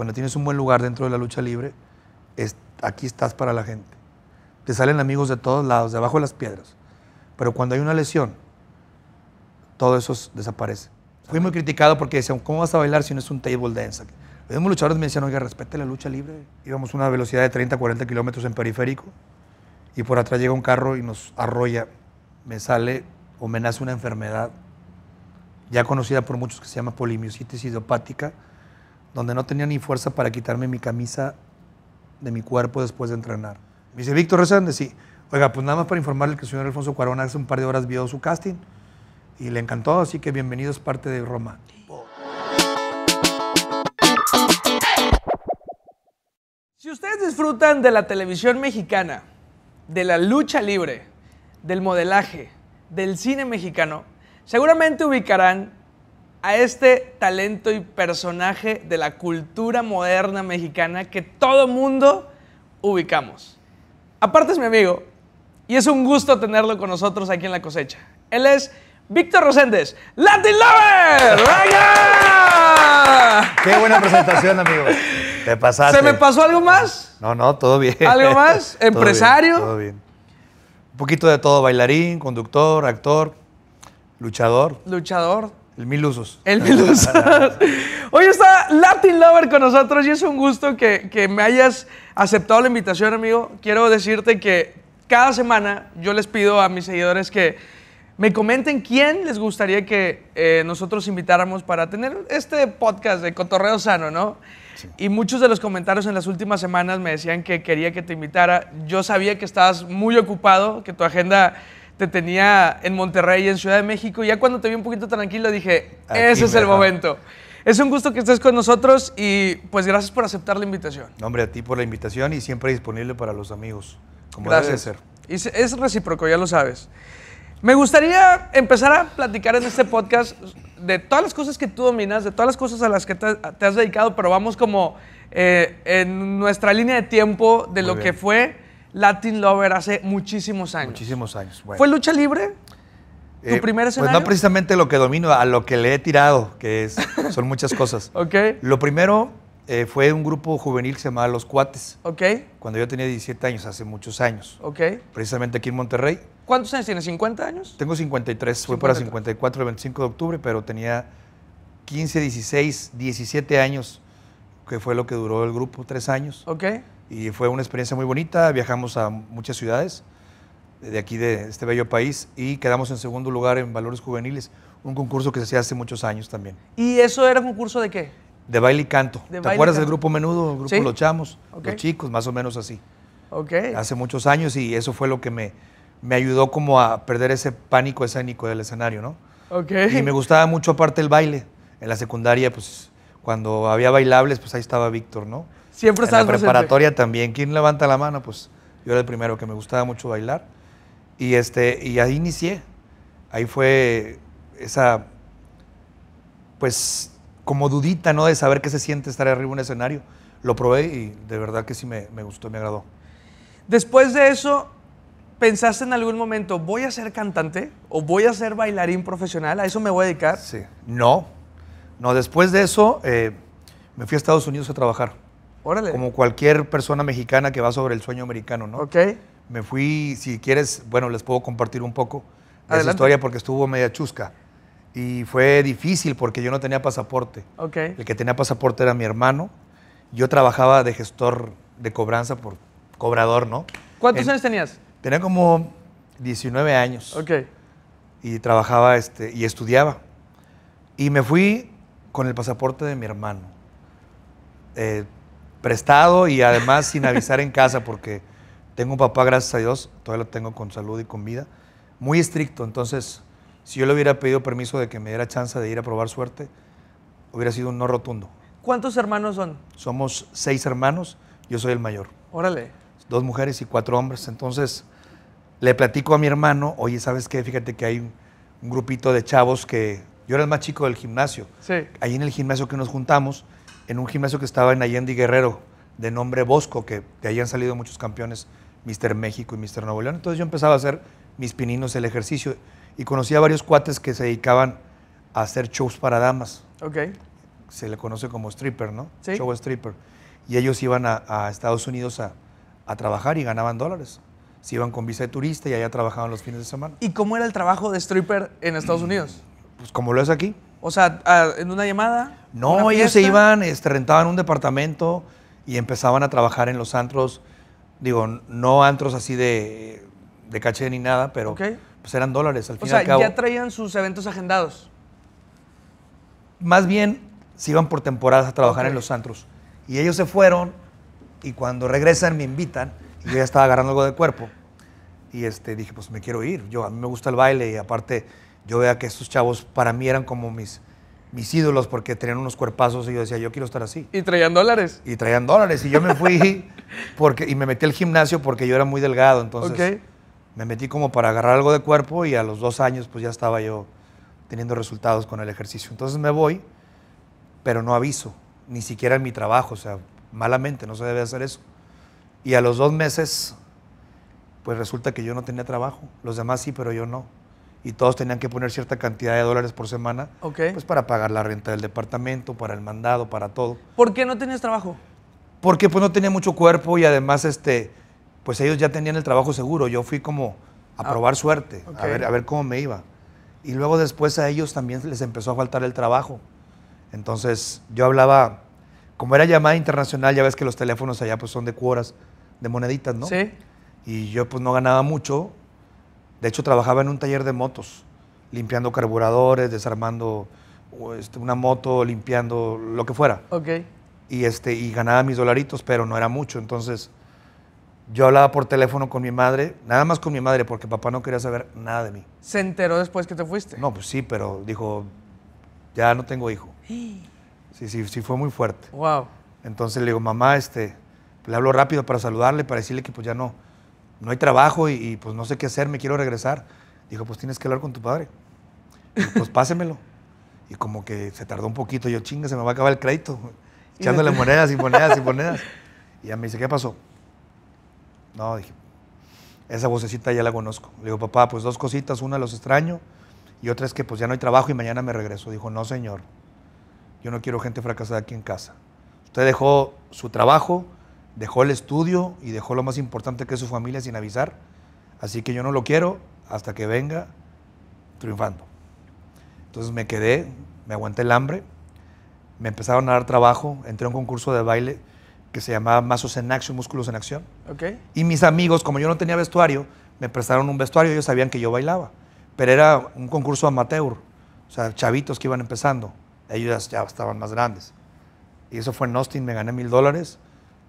cuando tienes un buen lugar dentro de la lucha libre, aquí estás para la gente. Te salen amigos de todos lados, de abajo de las piedras. Pero cuando hay una lesión, todo eso desaparece. Fui muy criticado porque decían, ¿cómo vas a bailar si no es un table dance? Los luchadores me decían, oiga, respete la lucha libre. Íbamos a una velocidad de 30, 40 kilómetros en periférico y por atrás llega un carro y nos arrolla. Me sale o me nace una enfermedad ya conocida por muchos que se llama polimiositis idiopática, donde no tenía ni fuerza para quitarme mi camisa de mi cuerpo después de entrenar. Me dice, Víctor Rezende, sí. Oiga, pues nada más para informarle que el señor Alfonso Cuarón hace un par de horas vio su casting y le encantó, así que bienvenido, es parte de Roma. Si ustedes disfrutan de la televisión mexicana, de la lucha libre, del modelaje, del cine mexicano, seguramente ubicarán a este talento y personaje de la cultura moderna mexicana que todo mundo ubicamos. Aparte es mi amigo y es un gusto tenerlo con nosotros aquí en la cosecha. Él es Víctor Roséndez, Latin Lover. ¡Venga! Qué buena presentación, amigo. Te pasaste. ¿Se me pasó algo más? No, no, todo bien. ¿Algo más? ¿Empresario? Todo bien. Un poquito de todo, bailarín, conductor, actor, luchador. Luchador, el Mil Usos. El Mil Hoy está Latin Lover con nosotros y es un gusto que, me hayas aceptado la invitación, amigo. Quiero decirte que cada semana yo les pido a mis seguidores que me comenten quién les gustaría que eh, nosotros invitáramos para tener este podcast de Cotorreo Sano, ¿no? Y muchos de los comentarios en las últimas semanas me decían que quería que te invitara. Yo sabía que estabas muy ocupado, que tu agenda te tenía en Monterrey, en Ciudad de México. Ya cuando te vi un poquito tranquilo dije, ese es el momento. Es un gusto que estés con nosotros y pues gracias por aceptar la invitación. hombre, a ti por la invitación y siempre disponible para los amigos, gracias. Y es recíproco, ya lo sabes. Me gustaría empezar a platicar en este podcast de todas las cosas que tú dominas, de todas las cosas a las que te, has dedicado, pero vamos como eh, en nuestra línea de tiempo de lo que fue Latin Lover hace muchísimos años. Muchísimos años. Bueno. ¿Fue lucha libre? ¿Tu eh, primer escenario? Pues no precisamente lo que domino, a lo que le he tirado, que es, son muchas cosas. ok. Lo primero eh, fue un grupo juvenil que se llamaba Los Cuates. Ok. Cuando yo tenía 17 años, hace muchos años. Ok. Precisamente aquí en Monterrey. ¿Cuántos años tienes? ¿50 años? Tengo 53, fue fui para 54 el 25 de octubre, pero tenía 15, 16, 17 años, que fue lo que duró el grupo, tres años. Ok. Y fue una experiencia muy bonita, viajamos a muchas ciudades de aquí, de este bello país, y quedamos en segundo lugar en Valores Juveniles, un concurso que se hacía hace muchos años también. ¿Y eso era un concurso de qué? De baile y canto. ¿Te acuerdas del grupo Menudo, el grupo Los Chamos, los chicos, más o menos así? Ok. Hace muchos años y eso fue lo que me, me ayudó como a perder ese pánico escénico del escenario, ¿no? Y me gustaba mucho aparte el baile. En la secundaria, pues, cuando había bailables, pues ahí estaba Víctor, ¿no? Siempre En la preparatoria también. ¿Quién levanta la mano? Pues yo era el primero que me gustaba mucho bailar. Y, este, y ahí inicié. Ahí fue esa, pues, como dudita, ¿no? De saber qué se siente estar arriba de un escenario. Lo probé y de verdad que sí me, gustó, me agradó. Después de eso, ¿Pensaste en algún momento, voy a ser cantante o voy a ser bailarín profesional? ¿A eso me voy a dedicar? Sí. No. No, después de eso eh, me fui a Estados Unidos a trabajar. Órale. Como cualquier persona mexicana que va sobre el sueño americano, ¿no? Ok. Me fui, si quieres, bueno, les puedo compartir un poco de esa historia porque estuvo media chusca. Y fue difícil porque yo no tenía pasaporte. Ok. El que tenía pasaporte era mi hermano. Yo trabajaba de gestor de cobranza por cobrador, ¿no? ¿Cuántos años tenías? Tenía como 19 años. Ok. Y trabajaba este, y estudiaba. Y me fui con el pasaporte de mi hermano. Eh, prestado y además sin avisar en casa porque tengo un papá, gracias a Dios, todavía lo tengo con salud y con vida, muy estricto. Entonces, si yo le hubiera pedido permiso de que me diera chance de ir a probar suerte, hubiera sido un no rotundo. ¿Cuántos hermanos son? Somos seis hermanos, yo soy el mayor. Órale. Dos mujeres y cuatro hombres. Entonces, le platico a mi hermano, oye, ¿sabes qué? Fíjate que hay un, grupito de chavos que yo era el más chico del gimnasio. Sí. Ahí en el gimnasio que nos juntamos, en un gimnasio que estaba en Allende y Guerrero, de nombre Bosco, que de ahí han salido muchos campeones, Mister México y Mister Nuevo León. Entonces yo empezaba a hacer mis pininos, el ejercicio, y conocí a varios cuates que se dedicaban a hacer shows para damas. Ok. Se le conoce como stripper, ¿no? Sí. Show stripper. Y ellos iban a, Estados Unidos a, a trabajar y ganaban dólares se iban con visa de turista y allá trabajaban los fines de semana. ¿Y cómo era el trabajo de stripper en Estados Unidos? Pues como lo es aquí, o sea, en una llamada. No, ellos se iban, este, rentaban un departamento y empezaban a trabajar en los antros. Digo, no antros así de, de caché ni nada, pero pues eran dólares al final. O sea, y al cabo. ya traían sus eventos agendados. Más bien se iban por temporadas a trabajar en los antros. Y ellos se fueron y cuando regresan me invitan y yo ya estaba agarrando algo de cuerpo. Y este, dije, pues me quiero ir. Yo, a mí me gusta el baile y aparte yo veía que estos chavos para mí eran como mis, mis ídolos porque tenían unos cuerpazos y yo decía, yo quiero estar así. Y traían dólares. Y traían dólares. Y yo me fui porque, y me metí al gimnasio porque yo era muy delgado. Entonces me metí como para agarrar algo de cuerpo y a los dos años pues ya estaba yo teniendo resultados con el ejercicio. Entonces me voy, pero no aviso, ni siquiera en mi trabajo. O sea, malamente, no se debe hacer eso. Y a los dos meses, pues resulta que yo no tenía trabajo. Los demás sí, pero yo no y todos tenían que poner cierta cantidad de dólares por semana pues para pagar la renta del departamento, para el mandado, para todo. ¿Por qué no tenías trabajo? Porque pues no tenía mucho cuerpo y además este pues ellos ya tenían el trabajo seguro. Yo fui como a ah, probar suerte, a, ver, a ver cómo me iba. Y luego después a ellos también les empezó a faltar el trabajo. Entonces yo hablaba, como era llamada internacional, ya ves que los teléfonos allá pues son de cuoras, de moneditas, ¿no? Sí. Y yo pues no ganaba mucho, de hecho, trabajaba en un taller de motos, limpiando carburadores, desarmando este, una moto, limpiando lo que fuera. Ok. Y, este, y ganaba mis dolaritos, pero no era mucho. Entonces, yo hablaba por teléfono con mi madre, nada más con mi madre, porque papá no quería saber nada de mí. ¿Se enteró después que te fuiste? No, pues sí, pero dijo, ya no tengo hijo. Sí, sí, sí, fue muy fuerte. Wow. Entonces le digo, mamá, este, le hablo rápido para saludarle, para decirle que pues ya no no hay trabajo y, pues no sé qué hacer, me quiero regresar. Dijo, pues tienes que hablar con tu padre. pues pásemelo. Y como que se tardó un poquito, yo chinga, se me va a acabar el crédito, echándole monedas y monedas y monedas. Y ya me dice, ¿qué pasó? No, dije, esa vocecita ya la conozco. Le digo, papá, pues dos cositas, una los extraño y otra es que pues ya no hay trabajo y mañana me regreso. Dijo, no señor, yo no quiero gente fracasada aquí en casa. Usted dejó su trabajo, dejó el estudio y dejó lo más importante que es su familia sin avisar. Así que yo no lo quiero hasta que venga triunfando. Entonces me quedé, me aguanté el hambre, me empezaron a dar trabajo, entré a un concurso de baile que se llamaba Mazos en Acción, Músculos en Acción. Y mis amigos, como yo no tenía vestuario, me prestaron un vestuario, ellos sabían que yo bailaba, pero era un concurso amateur, o sea, chavitos que iban empezando, ellos ya estaban más grandes. Y eso fue en Austin, me gané mil dólares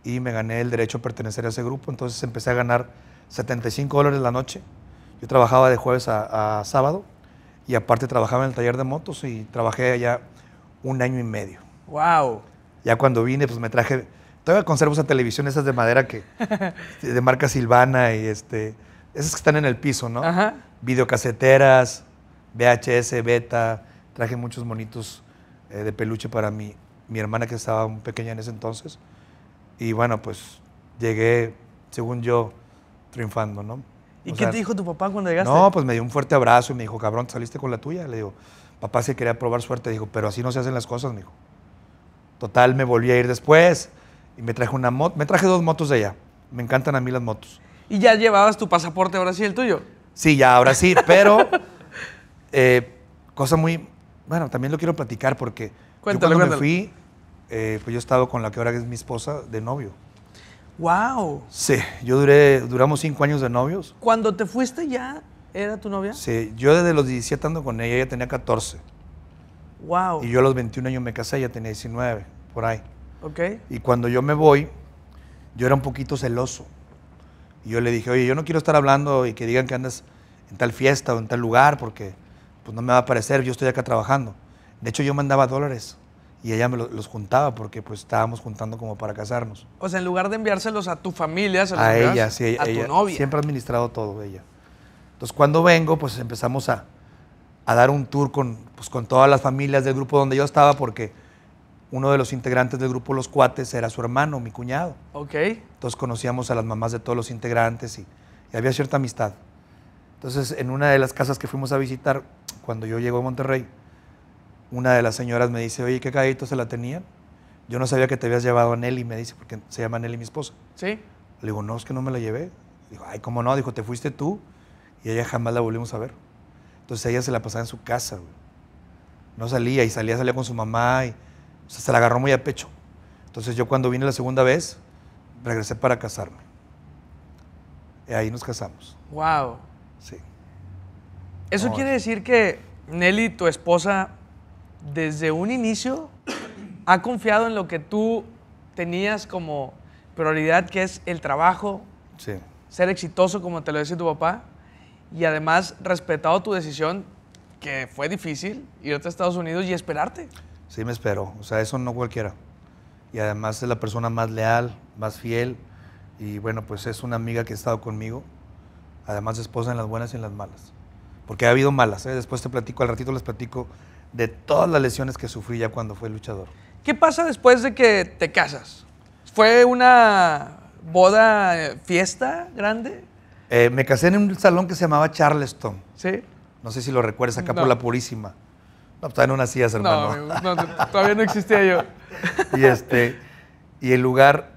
y me gané el derecho a pertenecer a ese grupo. Entonces empecé a ganar 75 dólares la noche. Yo trabajaba de jueves a, sábado y aparte trabajaba en el taller de motos y trabajé allá un año y medio. ¡Wow! Ya cuando vine, pues me traje. Todavía conservo esa televisión, esas de madera que. de marca Silvana y este. Esas que están en el piso, ¿no? Ajá. Videocaseteras, VHS, beta. Traje muchos monitos eh, de peluche para mi, mi hermana que estaba muy pequeña en ese entonces. Y bueno, pues llegué, según yo, triunfando, ¿no? ¿Y qué te dijo tu papá cuando llegaste? No, pues me dio un fuerte abrazo y me dijo, cabrón, saliste con la tuya? Le digo, papá se quería probar suerte. Dijo, pero así no se hacen las cosas, me dijo. Total, me volví a ir después y me traje una moto, me traje dos motos de allá. Me encantan a mí las motos. ¿Y ya llevabas tu pasaporte ahora sí, el tuyo? Sí, ya ahora sí, pero eh, cosa muy, bueno, también lo quiero platicar porque yo cuando fui eh, pues yo he estado con la que ahora es mi esposa de novio. ¡Wow! Sí, yo duré, duramos cinco años de novios. ¿Cuando te fuiste ya era tu novia? Sí, yo desde los 17 ando con ella, ella tenía 14. ¡Wow! Y yo a los 21 años me casé, ella tenía 19, por ahí. Ok. Y cuando yo me voy, yo era un poquito celoso. Y yo le dije, oye, yo no quiero estar hablando y que digan que andas en tal fiesta o en tal lugar porque pues no me va a parecer, yo estoy acá trabajando. De hecho, yo mandaba dólares y ella me los juntaba porque pues estábamos juntando como para casarnos. O sea, en lugar de enviárselos a tu familia, se los a ella, a tu novia. Siempre ha administrado todo ella. Entonces cuando vengo, pues empezamos a, a dar un tour con, pues, con todas las familias del grupo donde yo estaba porque uno de los integrantes del grupo Los Cuates era su hermano, mi cuñado. Ok. Entonces conocíamos a las mamás de todos los integrantes y, y había cierta amistad. Entonces en una de las casas que fuimos a visitar, cuando yo llego a Monterrey, una de las señoras me dice, oye, ¿qué cadito se la tenía? Yo no sabía que te habías llevado a Nelly, me dice, porque se llama Nelly mi esposa. Sí. Le digo, no, es que no me la llevé. Dijo, ay, ¿cómo no? Dijo, te fuiste tú y ella jamás la volvimos a ver. Entonces ella se la pasaba en su casa, No salía y salía, salía con su mamá y se la agarró muy a pecho. Entonces yo cuando vine la segunda vez, regresé para casarme. Y ahí nos casamos. Wow. Sí. Eso quiere decir que Nelly, tu esposa, desde un inicio ha confiado en lo que tú tenías como prioridad, que es el trabajo, ser exitoso, como te lo decía tu papá, y además respetado tu decisión, que fue difícil, irte a Estados Unidos y esperarte. Sí, me espero. O sea, eso no cualquiera. Y además es la persona más leal, más fiel. Y bueno, pues es una amiga que ha estado conmigo. Además, esposa en las buenas y en las malas. Porque ha habido malas. ¿eh? Después te platico, al ratito les platico de todas las lesiones que sufrí ya cuando fue luchador. ¿Qué pasa después de que te casas? ¿Fue una boda, eh, fiesta grande? Eh, me casé en un salón que se llamaba Charleston. Sí. No sé si lo recuerdas, acá por la Purísima. No, en pues, no silla, hermano. No, no, todavía no existía yo. y, este, y el lugar,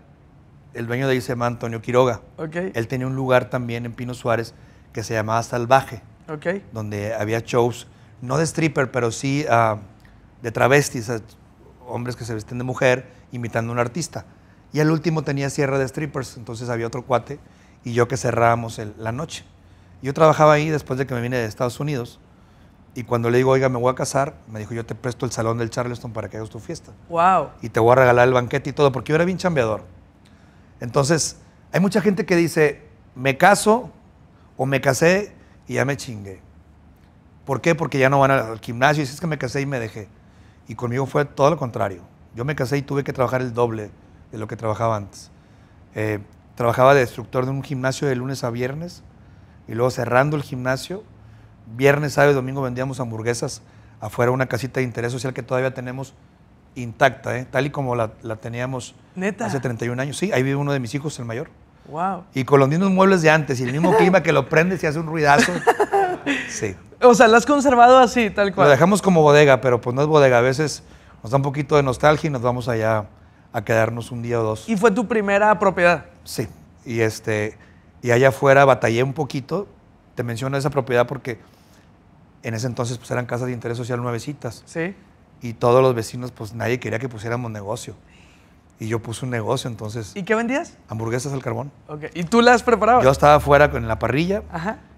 el dueño de ahí se llama Antonio Quiroga. Él tenía un lugar también en Pino Suárez que se llamaba Salvaje. Okay. Donde había shows no de stripper, pero sí ah, de travestis, eh, hombres que se visten de mujer imitando a un artista. Y el último tenía cierre de strippers, entonces había otro cuate y yo que cerrábamos la noche. Yo trabajaba ahí después de que me vine de Estados Unidos y cuando le digo, oiga, me voy a casar, me dijo, yo te presto el salón del Charleston para que hagas tu fiesta. ¡Wow! Y te voy a regalar el banquete y todo, porque yo era bien chambeador. Entonces, hay mucha gente que dice, me caso o me casé y ya me chingué. ¿Por qué? Porque ya no van al gimnasio y es que me casé y me dejé. Y conmigo fue todo lo contrario. Yo me casé y tuve que trabajar el doble de lo que trabajaba antes. Eh, trabajaba de instructor de un gimnasio de lunes a viernes y luego cerrando el gimnasio, viernes, sábado domingo vendíamos hamburguesas afuera una casita de interés social que todavía tenemos intacta, ¿eh? tal y como la, teníamos hace 31 años. Sí, ahí vive uno de mis hijos, el mayor. Wow. Y con los muebles de antes y el mismo clima que lo prendes y hace un ruidazo. Sí. O sea, la has conservado así, tal cual. La dejamos como bodega, pero pues no es bodega. A veces nos da un poquito de nostalgia y nos vamos allá a quedarnos un día o dos. ¿Y fue tu primera propiedad? Sí. Y, este, y allá afuera batallé un poquito. Te menciono esa propiedad porque en ese entonces pues, eran casas de interés social nuevecitas. Sí. Y todos los vecinos, pues nadie quería que pusiéramos negocio. Y yo puse un negocio, entonces. ¿Y qué vendías? Hamburguesas al carbón. Okay. ¿Y tú las preparabas? Yo estaba afuera con la parrilla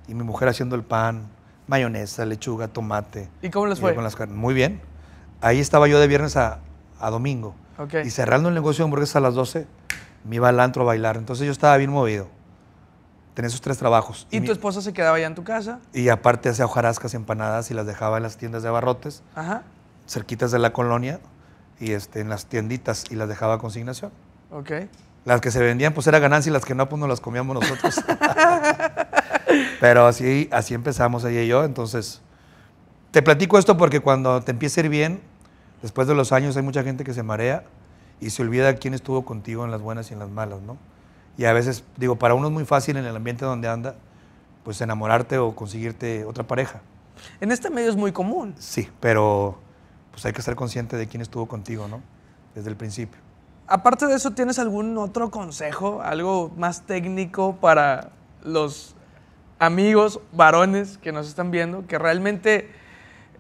y mi mujer haciendo el pan, mayonesa, lechuga, tomate. ¿Y cómo les fue? las Muy bien. Ahí estaba yo de viernes a, domingo. Y cerrando el negocio de hamburguesas a las 12, me iba al antro a bailar. Entonces yo estaba bien movido. Tenía esos tres trabajos. ¿Y, tu esposa se quedaba ya en tu casa? Y aparte hacía hojarascas y empanadas y las dejaba en las tiendas de abarrotes, Ajá. cerquitas de la colonia, y este, en las tienditas y las dejaba a consignación. Ok. Las que se vendían pues era ganancia y las que no pues no las comíamos nosotros. Pero así, así empezamos ella y yo. Entonces, te platico esto porque cuando te empieza a ir bien, después de los años hay mucha gente que se marea y se olvida quién estuvo contigo en las buenas y en las malas, ¿no? Y a veces, digo, para uno es muy fácil en el ambiente donde anda, pues enamorarte o conseguirte otra pareja. En este medio es muy común. Sí, pero pues hay que estar consciente de quién estuvo contigo, ¿no? Desde el principio. Aparte de eso, ¿tienes algún otro consejo, algo más técnico para los amigos, varones que nos están viendo, que realmente,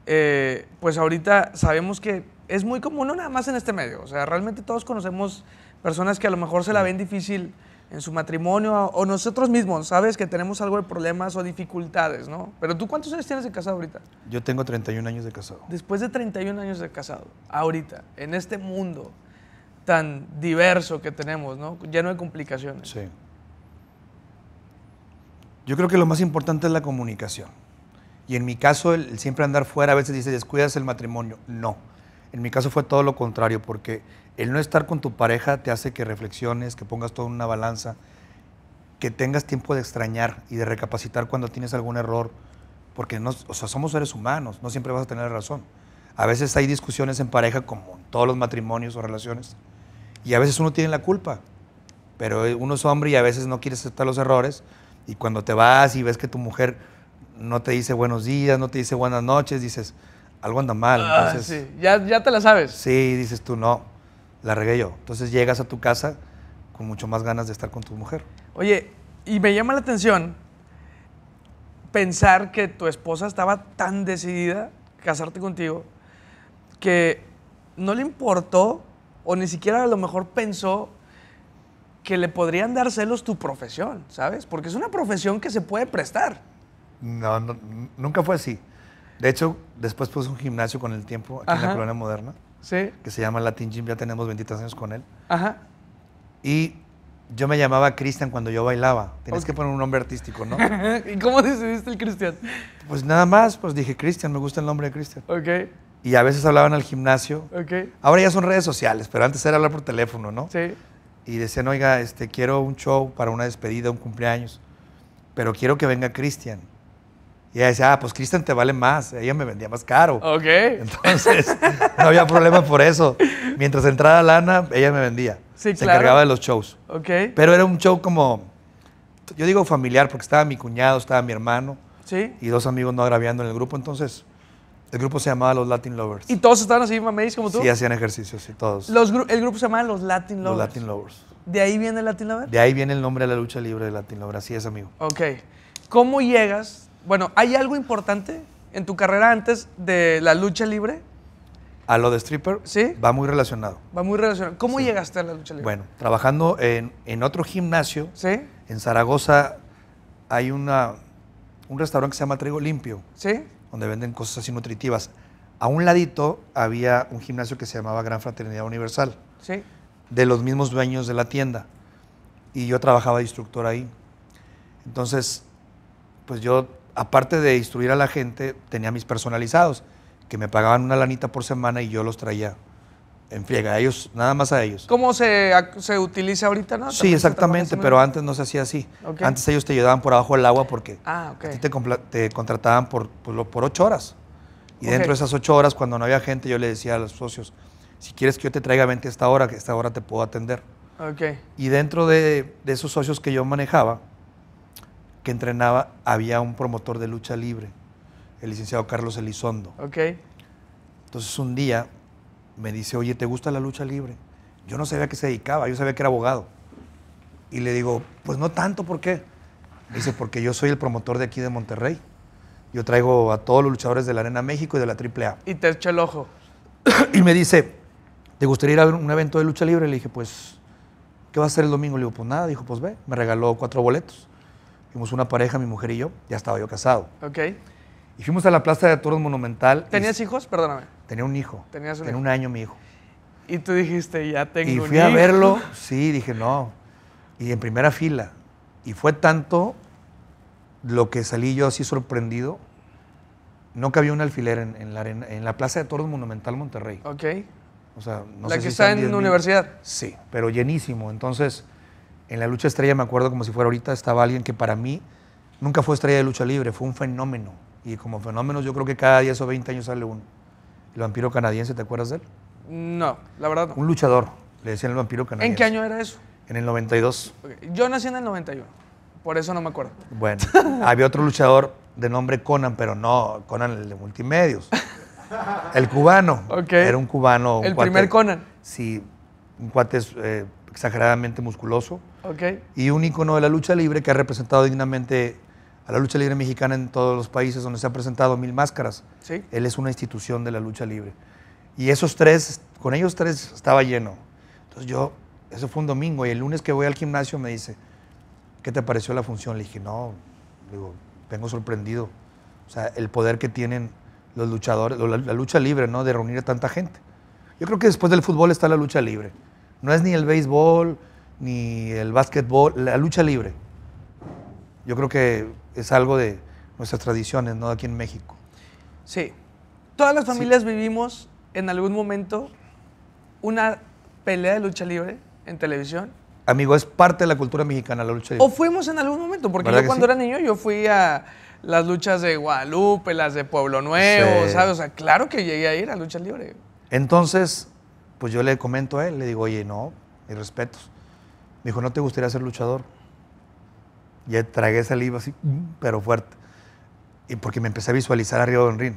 eh, pues ahorita sabemos que es muy común, no nada más en este medio, o sea, realmente todos conocemos personas que a lo mejor se la ven difícil en su matrimonio o nosotros mismos, sabes que tenemos algo de problemas o dificultades, ¿no? Pero tú cuántos años tienes de casado ahorita? Yo tengo 31 años de casado. Después de 31 años de casado, ahorita, en este mundo tan diverso que tenemos, ¿no? Lleno de complicaciones. Sí. Yo creo que lo más importante es la comunicación. Y en mi caso, el, siempre andar fuera, a veces dice, descuidas el matrimonio. No. En mi caso fue todo lo contrario, porque el no estar con tu pareja te hace que reflexiones, que pongas todo en una balanza, que tengas tiempo de extrañar y de recapacitar cuando tienes algún error, porque no, o sea, somos seres humanos, no siempre vas a tener razón. A veces hay discusiones en pareja, como en todos los matrimonios o relaciones, y a veces uno tiene la culpa, pero eh, uno es hombre y a veces no quiere aceptar los errores, y cuando te vas y ves que tu mujer no te dice buenos días, no te dice buenas noches, dices, algo anda mal. Ah, ya, ya te la sabes. Sí, dices tú, no, la regué yo. Entonces llegas a tu casa con mucho más ganas de estar con tu mujer. Oye, y me llama la atención pensar que tu esposa estaba tan decidida a casarte contigo que no le importó o ni siquiera a lo mejor pensó que le podrían dar celos tu profesión, ¿sabes? Porque es una profesión que se puede prestar. No, nunca fue así. De hecho, después puse un gimnasio con el tiempo aquí en la colonia moderna. Sí. Que se llama Latin Gym, ya tenemos 23 años con él. Ajá. Y yo me llamaba Cristian cuando yo bailaba. Tenías que poner un nombre artístico, ¿no? ¿Y cómo decidiste el Cristian? Pues nada más, pues dije Cristian, me gusta el nombre de Cristian. Ok. Y a veces hablaban al gimnasio. Ok. Ahora ya son redes sociales, pero antes era hablar por teléfono, ¿no? Sí y decían, oiga, este, quiero un show para una despedida, un cumpleaños, pero quiero que venga Cristian. Y ella decía, ah, pues Cristian te vale más, ella me vendía más caro. Ok. Entonces, no había problema por eso. Mientras entraba lana, ella me vendía. Se encargaba de los shows. Ok. Pero era un show como, yo digo familiar, porque estaba mi cuñado, estaba mi hermano. Sí. Y dos amigos no agraviando en el grupo, entonces el grupo se llamaba Los Latin Lovers. ¿Y todos estaban así, maméis, como tú? Sí, hacían ejercicios, sí, todos. el grupo se llamaba Los Latin Lovers. Los Latin Lovers. ¿De ahí viene el Latin Lover? De ahí viene el nombre de la lucha libre de Latin Lover, así es, amigo. Ok. ¿Cómo llegas? Bueno, ¿hay algo importante en tu carrera antes de la lucha libre? A lo de stripper, sí. Va muy relacionado. Va muy relacionado. ¿Cómo llegaste a la lucha libre? Bueno, trabajando en, otro gimnasio. Sí. En Zaragoza hay una, un restaurante que se llama Trigo Limpio. Sí donde venden cosas así nutritivas. A un ladito había un gimnasio que se llamaba Gran Fraternidad Universal. De los mismos dueños de la tienda. Y yo trabajaba instructor ahí. Entonces, pues yo, aparte de instruir a la gente, tenía mis personalizados, que me pagaban una lanita por semana y yo los traía en a ellos, nada más a ellos. ¿Cómo se, se utiliza ahorita? ¿no? Sí, exactamente, pero antes no se hacía así. Antes ellos te ayudaban por abajo del agua porque ah, te, te, contrataban por, por, pues, por, ocho horas. Y dentro de esas ocho horas, cuando no había gente, yo le decía a los socios, si quieres que yo te traiga, 20 a esta hora, que esta hora te puedo atender. Y dentro de, de esos socios que yo manejaba, que entrenaba, había un promotor de lucha libre, el licenciado Carlos Elizondo. Ok. Entonces un día me dice, oye, ¿te gusta la lucha libre? Yo no sabía a qué se dedicaba, yo sabía que era abogado. Y le digo, pues no tanto, ¿por qué? dice, porque yo soy el promotor de aquí de Monterrey. Yo traigo a todos los luchadores de la Arena México y de la AAA. Y te eché el ojo. y me dice, ¿te gustaría ir a un evento de lucha libre? Le dije, pues, ¿qué va a ser el domingo? Le digo, pues nada. Dijo, pues ve. Me regaló cuatro boletos. Fuimos una pareja, mi mujer y yo. Ya estaba yo casado. Ok. Y fuimos a la Plaza de Toros Monumental. ¿Tenías hijos? Perdóname. Tenía un hijo. Tenías un Tenía en un año mi hijo. Y tú dijiste, ya tengo Y fui a verlo, sí, dije, no. Y en primera fila. Y fue tanto lo que salí yo así sorprendido. No cabía un alfiler en, en la, Plaza de Toros Monumental Monterrey. Ok. O sea, no ¿La que está en la universidad? Sí, pero llenísimo. Entonces, en la lucha estrella, me acuerdo como si fuera ahorita, estaba alguien que para mí nunca fue estrella de lucha libre, fue un fenómeno y como fenómeno, yo creo que cada 10 o 20 años sale uno. El vampiro canadiense, ¿te acuerdas de él? No, la verdad Un luchador, le decían el vampiro canadiense. ¿En qué año era eso? En el 92. Yo nací en el 91, por eso no me acuerdo. Bueno, había otro luchador de nombre Conan, pero no, Conan el de multimedios. El cubano. Era un cubano. el primer Conan. Sí, un cuate eh, exageradamente musculoso. Ok. Y un ícono de la lucha libre que ha representado dignamente a la lucha libre mexicana en todos los países donde se ha presentado Mil Máscaras. Él es una institución de la lucha libre. Y esos tres, con ellos tres estaba lleno. Entonces yo, eso fue un domingo y el lunes que voy al gimnasio me dice, ¿qué te pareció la función? Le dije, no, digo, vengo sorprendido. O sea, el poder que tienen los luchadores, la, lucha libre, ¿no? De reunir a tanta gente. Yo creo que después del fútbol está la lucha libre. No es ni el béisbol, ni el básquetbol, la lucha libre. Yo creo que es algo de nuestras tradiciones, ¿no? Aquí en México. Sí. Todas las familias vivimos en algún momento una pelea de lucha libre en televisión. Amigo, es parte de la cultura mexicana la lucha libre. O fuimos en algún momento, porque yo cuando era niño yo fui a las luchas de Guadalupe, las de Pueblo Nuevo, ¿sabes? O sea, claro que llegué a ir a lucha libre. Entonces, pues yo le comento a él, le digo, oye, no, mis respetos. Me dijo, ¿no te gustaría ser luchador? Ya tragué saliva así, mm, pero fuerte. Y porque me empecé a visualizar arriba de un ring.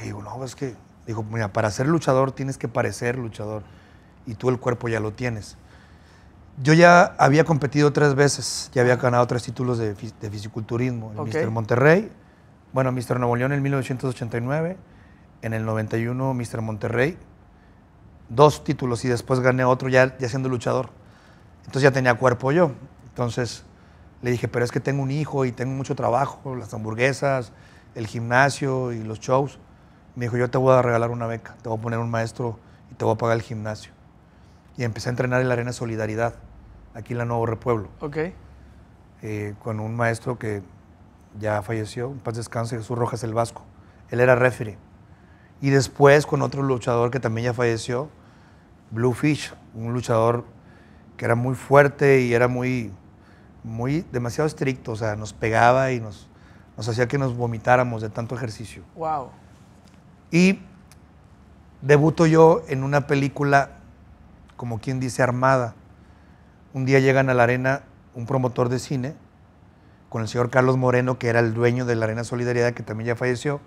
Y digo, no, es que, digo, mira, para ser luchador tienes que parecer luchador. Y tú el cuerpo ya lo tienes. Yo ya había competido tres veces, ya había ganado tres títulos de, de fisiculturismo. El Mr. Monterrey, bueno, Mr. Nuevo León en 1989, en el 91 Mr. Monterrey, dos títulos y después gané otro ya, ya siendo luchador. Entonces ya tenía cuerpo yo. Entonces le dije, pero es que tengo un hijo y tengo mucho trabajo, las hamburguesas, el gimnasio y los shows. Me dijo, yo te voy a regalar una beca, te voy a poner un maestro y te voy a pagar el gimnasio. Y empecé a entrenar en la Arena Solidaridad, aquí en la Nuevo Repueblo. Ok. Eh, con un maestro que ya falleció, un paz descanse, Jesús Rojas el Vasco. Él era referee. Y después con otro luchador que también ya falleció, Blue Fish, un luchador que era muy fuerte y era muy muy demasiado estricto, o sea, nos pegaba y nos, nos hacía que nos vomitáramos de tanto ejercicio. Wow. Y debuto yo en una película, como quien dice, armada. Un día llegan a la arena un promotor de cine con el señor Carlos Moreno, que era el dueño de la Arena Solidaridad, que también ya falleció.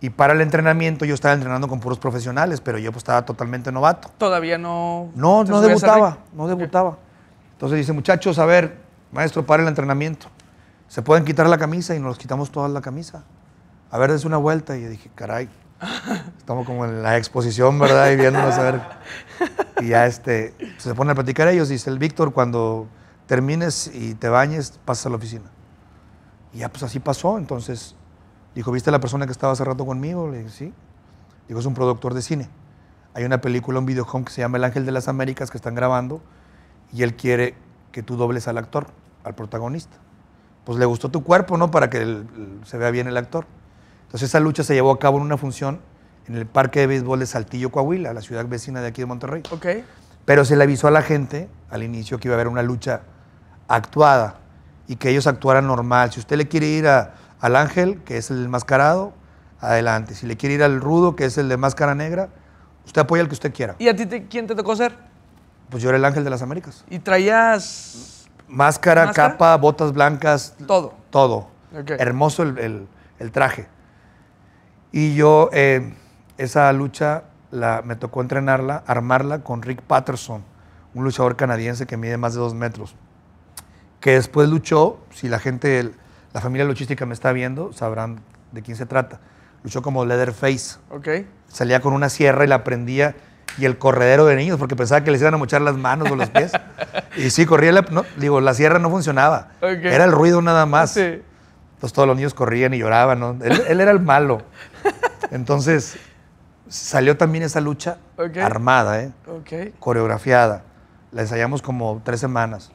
Y para el entrenamiento yo estaba entrenando con puros profesionales, pero yo pues estaba totalmente novato. Todavía no... No, no debutaba, no debutaba. Entonces dice, muchachos, a ver, Maestro, para el entrenamiento. Se pueden quitar la camisa y nos quitamos toda la camisa. A ver, es una vuelta. Y yo dije, caray, estamos como en la exposición, ¿verdad? Y viéndonos a ver. Y ya este, se pone a platicar ellos. Dice el Víctor, cuando termines y te bañes, pasas a la oficina. Y ya pues así pasó. Entonces dijo, ¿viste a la persona que estaba hace rato conmigo? Le dije, sí. Digo, es un productor de cine. Hay una película, un videojuego que se llama El Ángel de las Américas que están grabando y él quiere que tú dobles al actor al protagonista. Pues le gustó tu cuerpo, ¿no? Para que se vea bien el actor. Entonces esa lucha se llevó a cabo en una función en el Parque de Béisbol de Saltillo, Coahuila, la ciudad vecina de aquí de Monterrey. Ok. Pero se le avisó a la gente al inicio que iba a haber una lucha actuada y que ellos actuaran normal. Si usted le quiere ir al ángel, que es el enmascarado, adelante. Si le quiere ir al rudo, que es el de máscara negra, usted apoya al que usted quiera. ¿Y a ti quién te tocó ser? Pues yo era el ángel de las Américas. ¿Y traías Máscara, capa, botas blancas. Todo. Todo. Hermoso el, traje. Y yo eh, esa lucha la, me tocó entrenarla, armarla con Rick Patterson, un luchador canadiense que mide más de dos metros. Que después luchó, si la gente, la familia luchística me está viendo, sabrán de quién se trata. Luchó como Leatherface. Ok. Salía con una sierra y la prendía y el corredero de niños, porque pensaba que les iban a mochar las manos o los pies. y sí, corría, la, no, digo, la sierra no funcionaba. Era el ruido nada más. Entonces todos los niños corrían y lloraban, él, era el malo. Entonces salió también esa lucha armada, ¿eh? Coreografiada. La ensayamos como tres semanas.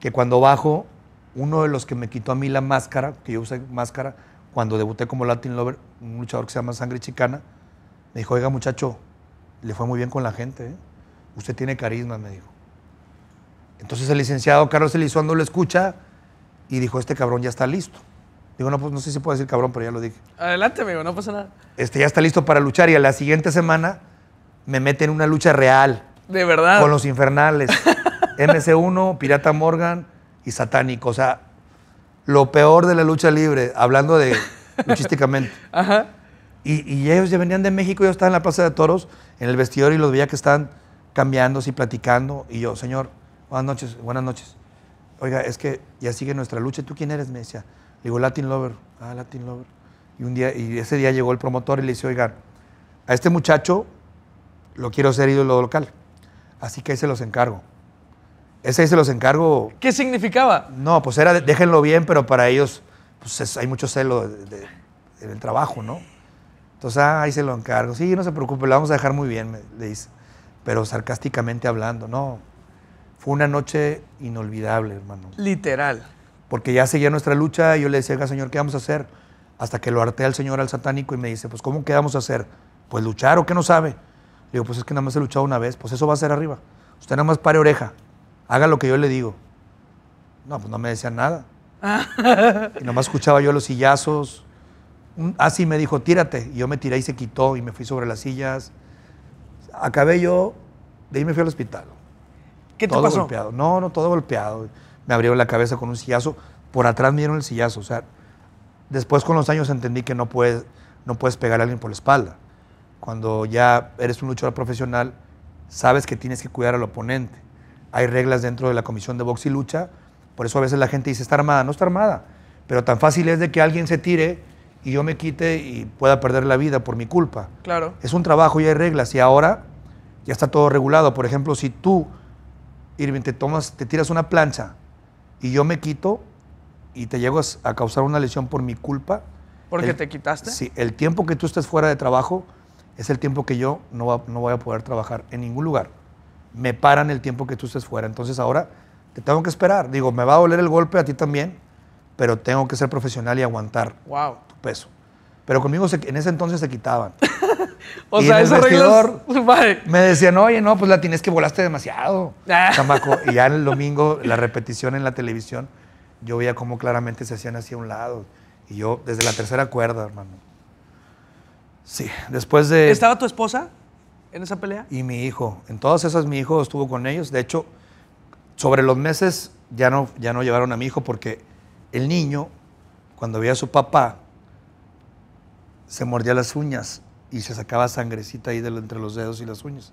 Que cuando bajo, uno de los que me quitó a mí la máscara, que yo usé máscara, cuando debuté como Latin Lover, un luchador que se llama Sangre Chicana, me dijo, oiga muchacho, le fue muy bien con la gente. ¿eh? Usted tiene carisma, me dijo. Entonces el licenciado Carlos Elizondo lo escucha y dijo, este cabrón ya está listo. Digo, no, pues no sé si puedo decir cabrón, pero ya lo dije. Adelante, amigo, no pasa nada. Este ya está listo para luchar y a la siguiente semana me mete en una lucha real. De verdad. Con los infernales. MC1, Pirata Morgan y Satánico. O sea, lo peor de la lucha libre, hablando de luchísticamente. Ajá. Y, ellos ya venían de México, yo estaban en la Plaza de Toros en el vestidor y los veía que estaban cambiando, y platicando. Y yo, Señor, buenas noches, buenas noches. Oiga, es que ya sigue nuestra lucha. ¿Tú quién eres? Me decía. digo, Latin Lover. Ah, Latin Lover. Y, un día, y ese día llegó el promotor y le dice, oiga, a este muchacho lo quiero ser ídolo local. Así que ahí se los encargo. Ese ahí se los encargo. ¿Qué significaba? No, pues era, déjenlo bien, pero para ellos pues hay mucho celo de, en el trabajo, ¿no? Entonces, ah, ahí se lo encargo. Sí, no se preocupe, lo vamos a dejar muy bien, le dice. Pero sarcásticamente hablando, no. Fue una noche inolvidable, hermano. Literal. Porque ya seguía nuestra lucha y yo le decía, oiga, señor, ¿qué vamos a hacer? Hasta que lo harté al señor, al satánico, y me dice, pues, ¿cómo qué vamos a hacer? Pues luchar o qué no sabe. Le digo, pues es que nada más he luchado una vez, pues eso va a ser arriba. Usted nada más pare oreja, haga lo que yo le digo. No, pues no me decía nada. Ah. y más escuchaba yo los sillazos, así ah, me dijo, tírate. Y yo me tiré y se quitó y me fui sobre las sillas. Acabé yo, de ahí me fui al hospital. ¿Qué te todo pasó? golpeado. No, no, todo golpeado. Me abrió la cabeza con un sillazo. Por atrás me dieron el sillazo. O sea, después con los años entendí que no puedes, no puedes pegar a alguien por la espalda. Cuando ya eres un luchador profesional, sabes que tienes que cuidar al oponente. Hay reglas dentro de la comisión de box y lucha. Por eso a veces la gente dice, está armada. No está armada. Pero tan fácil es de que alguien se tire y yo me quite y pueda perder la vida por mi culpa. Claro. Es un trabajo y hay reglas y ahora ya está todo regulado. Por ejemplo, si tú, Irving, te, tomas, te tiras una plancha y yo me quito y te llego a causar una lesión por mi culpa. ¿Porque te quitaste? Sí, el tiempo que tú estés fuera de trabajo es el tiempo que yo no, no voy a poder trabajar en ningún lugar. Me paran el tiempo que tú estés fuera. Entonces ahora te tengo que esperar. Digo, me va a doler el golpe a ti también pero tengo que ser profesional y aguantar wow. tu peso. Pero conmigo en ese entonces se quitaban. o y sea, ese reglas... me decían, oye, no, pues la tienes que volaste demasiado, ah. Y ya el domingo, la repetición en la televisión, yo veía cómo claramente se hacían hacia un lado. Y yo, desde la tercera cuerda, hermano. Sí, después de... ¿Estaba tu esposa en esa pelea? Y mi hijo. En todas esas mi hijo estuvo con ellos. De hecho, sobre los meses ya no, ya no llevaron a mi hijo porque el niño, cuando veía a su papá, se mordía las uñas y se sacaba sangrecita ahí de entre los dedos y las uñas,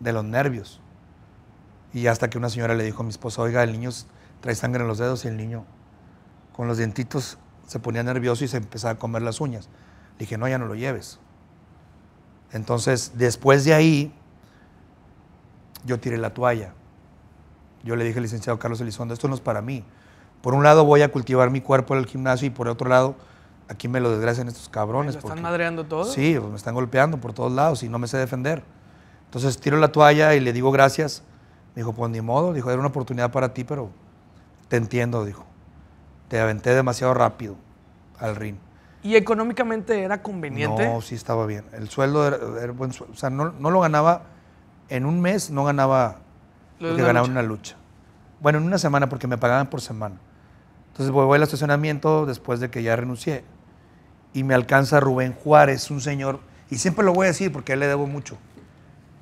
de los nervios. Y hasta que una señora le dijo a mi esposa, oiga, el niño trae sangre en los dedos y el niño con los dientitos se ponía nervioso y se empezaba a comer las uñas. Le dije, no, ya no lo lleves. Entonces, después de ahí, yo tiré la toalla. Yo le dije al licenciado Carlos Elizondo, esto no es para mí por un lado voy a cultivar mi cuerpo en el gimnasio y por otro lado aquí me lo desgracian estos cabrones. ¿Me están madreando todos? Sí, pues, me están golpeando por todos lados y no me sé defender. Entonces tiro la toalla y le digo gracias. Me dijo, pues ni modo, dijo, era una oportunidad para ti, pero te entiendo, dijo. Te aventé demasiado rápido al ring. ¿Y económicamente era conveniente? No, sí estaba bien. El sueldo era, buen sueldo. O sea, no, lo ganaba, en un mes no ganaba lo, que ganaba en una lucha. Bueno, en una semana, porque me pagaban por semana. Entonces voy al estacionamiento después de que ya renuncié y me alcanza Rubén Juárez, un señor, y siempre lo voy a decir porque a él le debo mucho.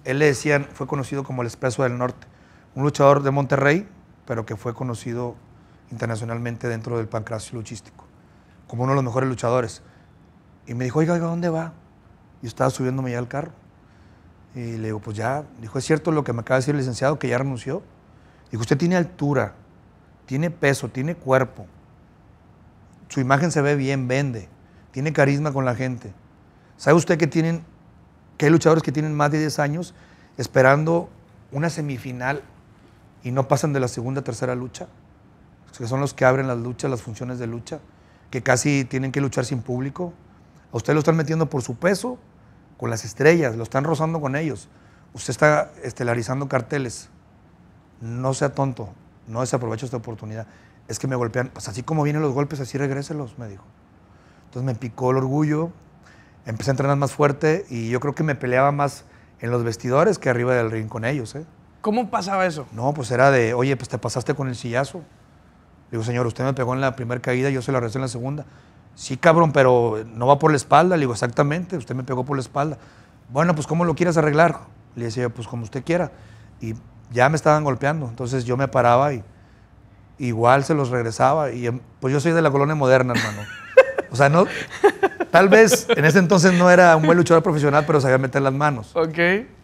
Él le decían, fue conocido como el Expreso del Norte, un luchador de Monterrey, pero que fue conocido internacionalmente dentro del pancracio luchístico, como uno de los mejores luchadores. Y me dijo, oiga, oiga, ¿dónde va? Y estaba subiéndome ya al carro. Y le digo, pues ya, dijo, ¿es cierto lo que me acaba de decir el licenciado, que ya renunció? Dijo, usted tiene altura tiene peso, tiene cuerpo, su imagen se ve bien, vende, tiene carisma con la gente. ¿Sabe usted que tienen, que hay luchadores que tienen más de 10 años esperando una semifinal y no pasan de la segunda, tercera lucha? Que son los que abren las luchas, las funciones de lucha, que casi tienen que luchar sin público. A usted lo están metiendo por su peso, con las estrellas, lo están rozando con ellos. Usted está estelarizando carteles. No sea tonto, no desaprovecho esta oportunidad. Es que me golpean, pues así como vienen los golpes, así regréselos, me dijo. Entonces me picó el orgullo, empecé a entrenar más fuerte y yo creo que me peleaba más en los vestidores que arriba del ring con ellos. ¿eh? ¿Cómo pasaba eso? No, pues era de, oye, pues te pasaste con el sillazo. Digo, señor, usted me pegó en la primera caída, yo se la regresé en la segunda. Sí, cabrón, pero no va por la espalda. Le digo, exactamente, usted me pegó por la espalda. Bueno, pues como lo quieras arreglar? Le decía, pues como usted quiera. Y ya me estaban golpeando. Entonces yo me paraba y igual se los regresaba. Y em, pues yo soy de la colonia moderna, hermano. O sea, no, tal vez en ese entonces no era un buen luchador profesional, pero sabía meter las manos. Ok.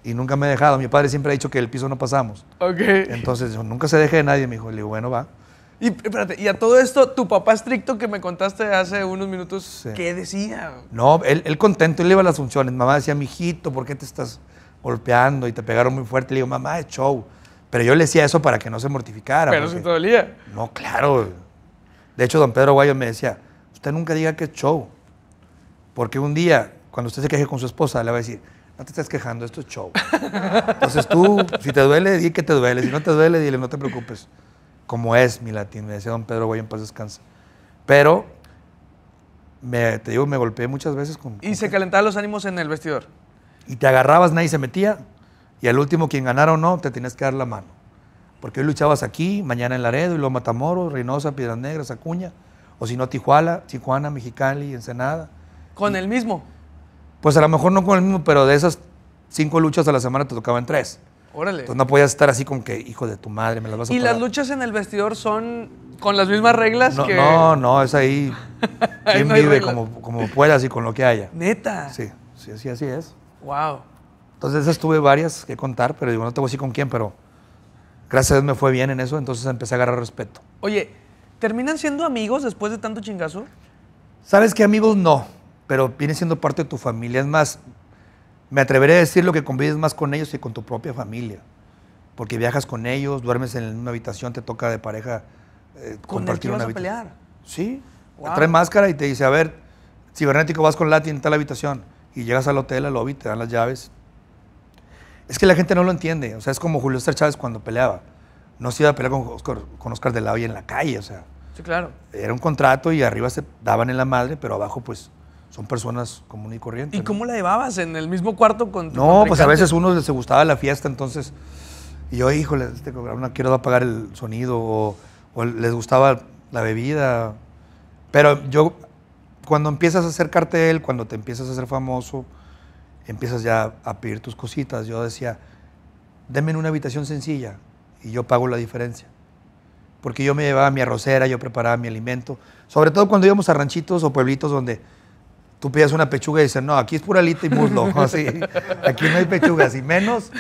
Y nunca me he dejado. Mi padre siempre ha dicho que el piso no pasamos. Entonces nunca se deje de nadie, mi hijo, Le digo, bueno, va. Y espérate, y a todo esto, tu papá estricto que me contaste hace unos minutos, ¿qué decía? No, él, él, contento, él iba a las funciones. Mamá decía, mijito, ¿por qué te estás golpeando y te pegaron muy fuerte? Le digo, mamá, es show. Pero yo le decía eso para que no se mortificara. Pero porque... te dolía. No, claro. De hecho, don Pedro Guayo me decía, usted nunca diga que es show. Porque un día, cuando usted se queje con su esposa, le va a decir, no te estás quejando, esto es show. Entonces tú, si te duele, di que te duele. Si no te duele, dile, no te preocupes. Como es mi latín, me decía don Pedro Guayo en paz descansa. Pero, me, te digo, me golpeé muchas veces con... ¿Y se calentaban los ánimos en el vestidor? Y te agarrabas, nadie se metía. Y al último, quien ganara o no, te tenías que dar la mano. Porque hoy luchabas aquí, mañana en Laredo, y luego Matamoros, Reynosa, Piedras Negras, Acuña, o si no, Tijuana, Tijuana, Mexicali, Ensenada. ¿Con el mismo? Pues a lo mejor no con el mismo, pero de esas cinco luchas a la semana te tocaban tres. Órale. Entonces no podías estar así con que, hijo de tu madre, me las vas a ¿Y las luchas en el vestidor son con las mismas reglas no, que.? No, no, es ahí. ahí vive como, como puedas y con lo que haya. Neta. Sí, sí, así, así es. Wow. Entonces esas tuve varias que contar, pero digo, no te voy a decir con quién, pero gracias a Dios me fue bien en eso, entonces empecé a agarrar respeto. Oye, ¿terminan siendo amigos después de tanto chingazo? Sabes que amigos no, pero viene siendo parte de tu familia. Es más, me atreveré a decir lo que convives más con ellos que con tu propia familia. Porque viajas con ellos, duermes en una habitación, te toca de pareja eh, ¿Con compartir el que una a pelear? Sí. trae máscara y te dice, a ver, cibernético, vas con Latin, en tal habitación. Y llegas al hotel, al lobby, te dan las llaves, es que la gente no lo entiende. O sea, es como Julio César Chávez cuando peleaba. No se iba a pelear con Oscar, de la Hoya en la calle, o sea. Sí, claro. Era un contrato y arriba se daban en la madre, pero abajo, pues, son personas común y corriente. ¿Y cómo la llevabas? ¿En el mismo cuarto con No, pues a veces uno se gustaba la fiesta, entonces. Y yo, híjole, este, no quiero apagar el sonido, o, o les gustaba la bebida. Pero yo, cuando empiezas a hacer cartel, cuando te empiezas a hacer famoso, empiezas ya a pedir tus cositas. Yo decía, denme una habitación sencilla y yo pago la diferencia. Porque yo me llevaba mi arrocera, yo preparaba mi alimento. Sobre todo cuando íbamos a ranchitos o pueblitos donde tú pidas una pechuga y dicen, no, aquí es pura alita y muslo. aquí no hay pechugas y menos.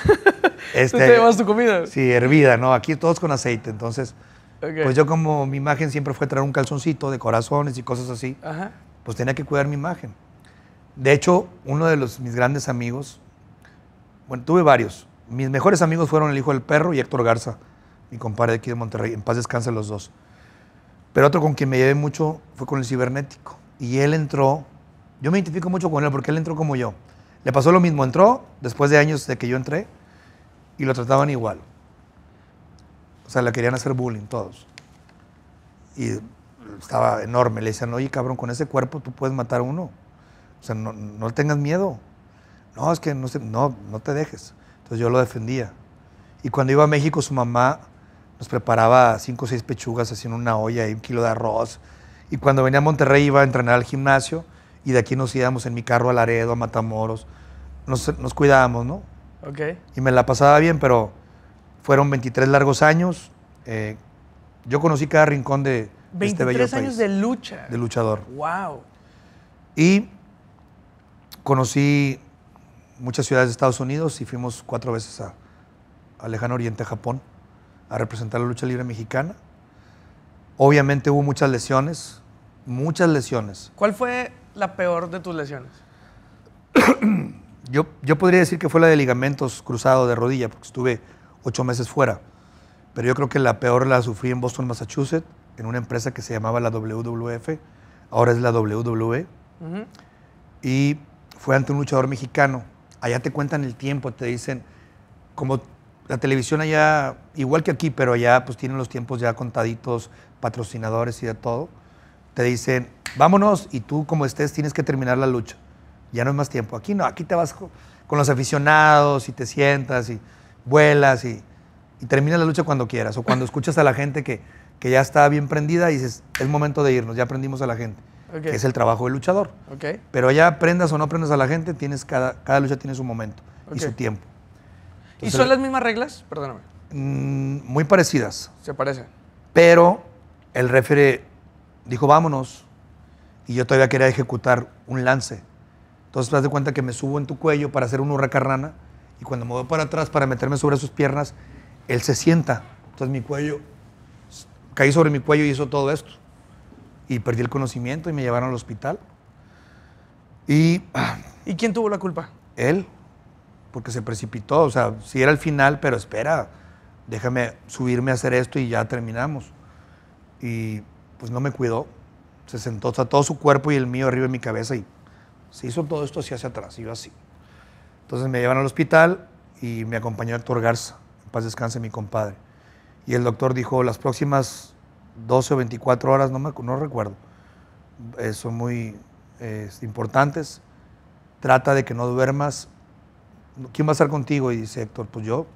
Este, ¿Tú te este, llevas tu comida? Sí, hervida, ¿no? Aquí todos con aceite. Entonces, pues yo como mi imagen siempre fue traer un calzoncito de corazones y cosas así, pues tenía que cuidar mi imagen. De hecho, uno de mis grandes amigos, bueno, tuve varios. Mis mejores amigos fueron el hijo del perro y Héctor Garza, mi compadre de aquí de Monterrey. En paz descanse los dos. Pero otro con quien me llevé mucho fue con el cibernético. Y él entró, yo me identifico mucho con él porque él entró como yo. Le pasó lo mismo, entró después de años de que yo entré y lo trataban igual. O sea, le querían hacer bullying todos. Y estaba enorme. Le decían, oye, cabrón, con ese cuerpo tú puedes matar a uno no, le tengas miedo. No, es que no, no, no te dejes. Entonces yo lo defendía. Y cuando iba a México, su mamá nos preparaba cinco o seis pechugas haciendo una olla y un kilo de arroz. Y cuando venía a Monterrey iba a entrenar al gimnasio y de aquí nos íbamos en mi carro a Laredo, a Matamoros. Nos, cuidábamos, ¿no? Ok. Y me la pasaba bien, pero fueron 23 largos años. Eh, yo conocí cada rincón de, 23 este años de lucha. De luchador. Wow. Y conocí muchas ciudades de Estados Unidos y fuimos cuatro veces a, Lejano Oriente, Japón, a representar la lucha libre mexicana. Obviamente hubo muchas lesiones, muchas lesiones. ¿Cuál fue la peor de tus lesiones? yo, yo podría decir que fue la de ligamentos cruzado de rodilla, porque estuve ocho meses fuera. Pero yo creo que la peor la sufrí en Boston, Massachusetts, en una empresa que se llamaba la WWF, ahora es la WWE. Y fue ante un luchador mexicano. Allá te cuentan el tiempo, te dicen, como la televisión allá, igual que aquí, pero allá pues tienen los tiempos ya contaditos, patrocinadores y de todo. Te dicen, vámonos y tú como estés tienes que terminar la lucha. Ya no es más tiempo. Aquí no, aquí te vas con los aficionados y te sientas y vuelas y, termina la lucha cuando quieras o cuando escuchas a la gente que, que ya está bien prendida y dices, es momento de irnos, ya aprendimos a la gente que es el trabajo del luchador. Okay. Pero ya aprendas o no aprendas a la gente, tienes cada, cada lucha tiene su momento y su tiempo. ¿Y son las mismas reglas? Perdóname. Mm, muy parecidas. Se parecen. Pero el referee dijo, vámonos. Y yo todavía quería ejecutar un lance. Entonces te das de cuenta que me subo en tu cuello para hacer un hurracarrana y cuando me voy para atrás para meterme sobre sus piernas, él se sienta. Entonces mi cuello, caí sobre mi cuello y hizo todo esto y perdí el conocimiento y me llevaron al hospital. Y, quién tuvo la culpa? Él, porque se precipitó. O sea, si era el final, pero espera, déjame subirme a hacer esto y ya terminamos. Y pues no me cuidó. Se sentó, o todo su cuerpo y el mío arriba de mi cabeza y se hizo todo esto así hacia atrás, y yo así. Entonces me llevan al hospital y me acompañó el doctor Garza, en paz descanse mi compadre. Y el doctor dijo, las próximas 12 o 24 horas, no, me, no recuerdo, eh, son muy eh, importantes. Trata de que no duermas. ¿Quién va a estar contigo? Y dice Héctor, pues yo.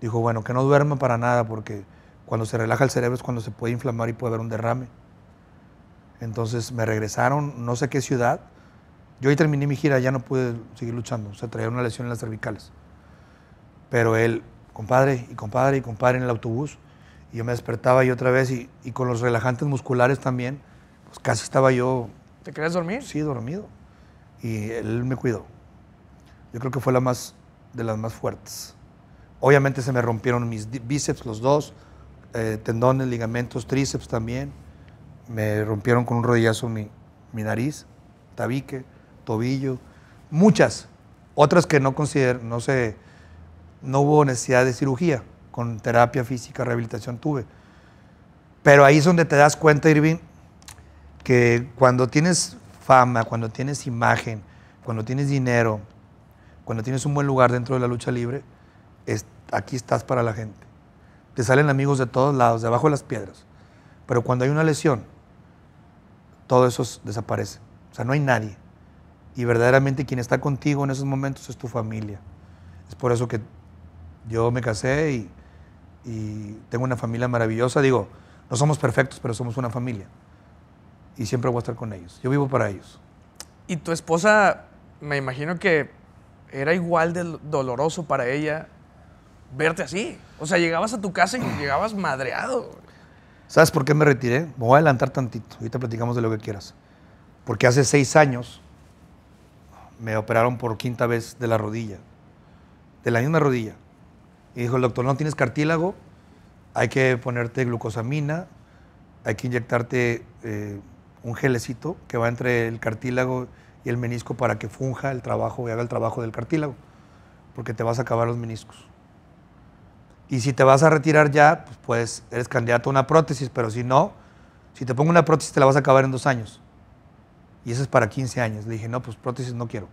Dijo, bueno, que no duerma para nada porque cuando se relaja el cerebro es cuando se puede inflamar y puede haber un derrame. Entonces me regresaron, no sé qué ciudad. Yo ahí terminé mi gira, ya no pude seguir luchando. Se traía una lesión en las cervicales. Pero él, compadre y compadre y compadre en el autobús, y yo me despertaba y otra vez, y, con los relajantes musculares también, pues casi estaba yo... ¿Te querías dormir? Sí, dormido. Y él me cuidó. Yo creo que fue la más, de las más fuertes. Obviamente se me rompieron mis bíceps, los dos, eh, tendones, ligamentos, tríceps también. Me rompieron con un rodillazo mi, mi nariz, tabique, tobillo, muchas. Otras que no considero, no sé, no hubo necesidad de cirugía con terapia física, rehabilitación tuve. Pero ahí es donde te das cuenta, Irving, que cuando tienes fama, cuando tienes imagen, cuando tienes dinero, cuando tienes un buen lugar dentro de la lucha libre, es, aquí estás para la gente. Te salen amigos de todos lados, de abajo de las piedras. Pero cuando hay una lesión, todo eso desaparece. O sea, no hay nadie. Y verdaderamente quien está contigo en esos momentos es tu familia. Es por eso que yo me casé y y tengo una familia maravillosa. Digo, no somos perfectos, pero somos una familia. Y siempre voy a estar con ellos. Yo vivo para ellos. Y tu esposa, me imagino que era igual de doloroso para ella verte así. O sea, llegabas a tu casa y llegabas madreado. ¿Sabes por qué me retiré? Me voy a adelantar tantito. Ahorita platicamos de lo que quieras. Porque hace seis años me operaron por quinta vez de la rodilla. De la misma rodilla. Y dijo el doctor, no tienes cartílago, hay que ponerte glucosamina, hay que inyectarte eh, un gelecito que va entre el cartílago y el menisco para que funja el trabajo y haga el trabajo del cartílago, porque te vas a acabar los meniscos. Y si te vas a retirar ya, pues, pues eres candidato a una prótesis, pero si no, si te pongo una prótesis te la vas a acabar en dos años. Y eso es para 15 años. Le dije, no, pues prótesis no quiero.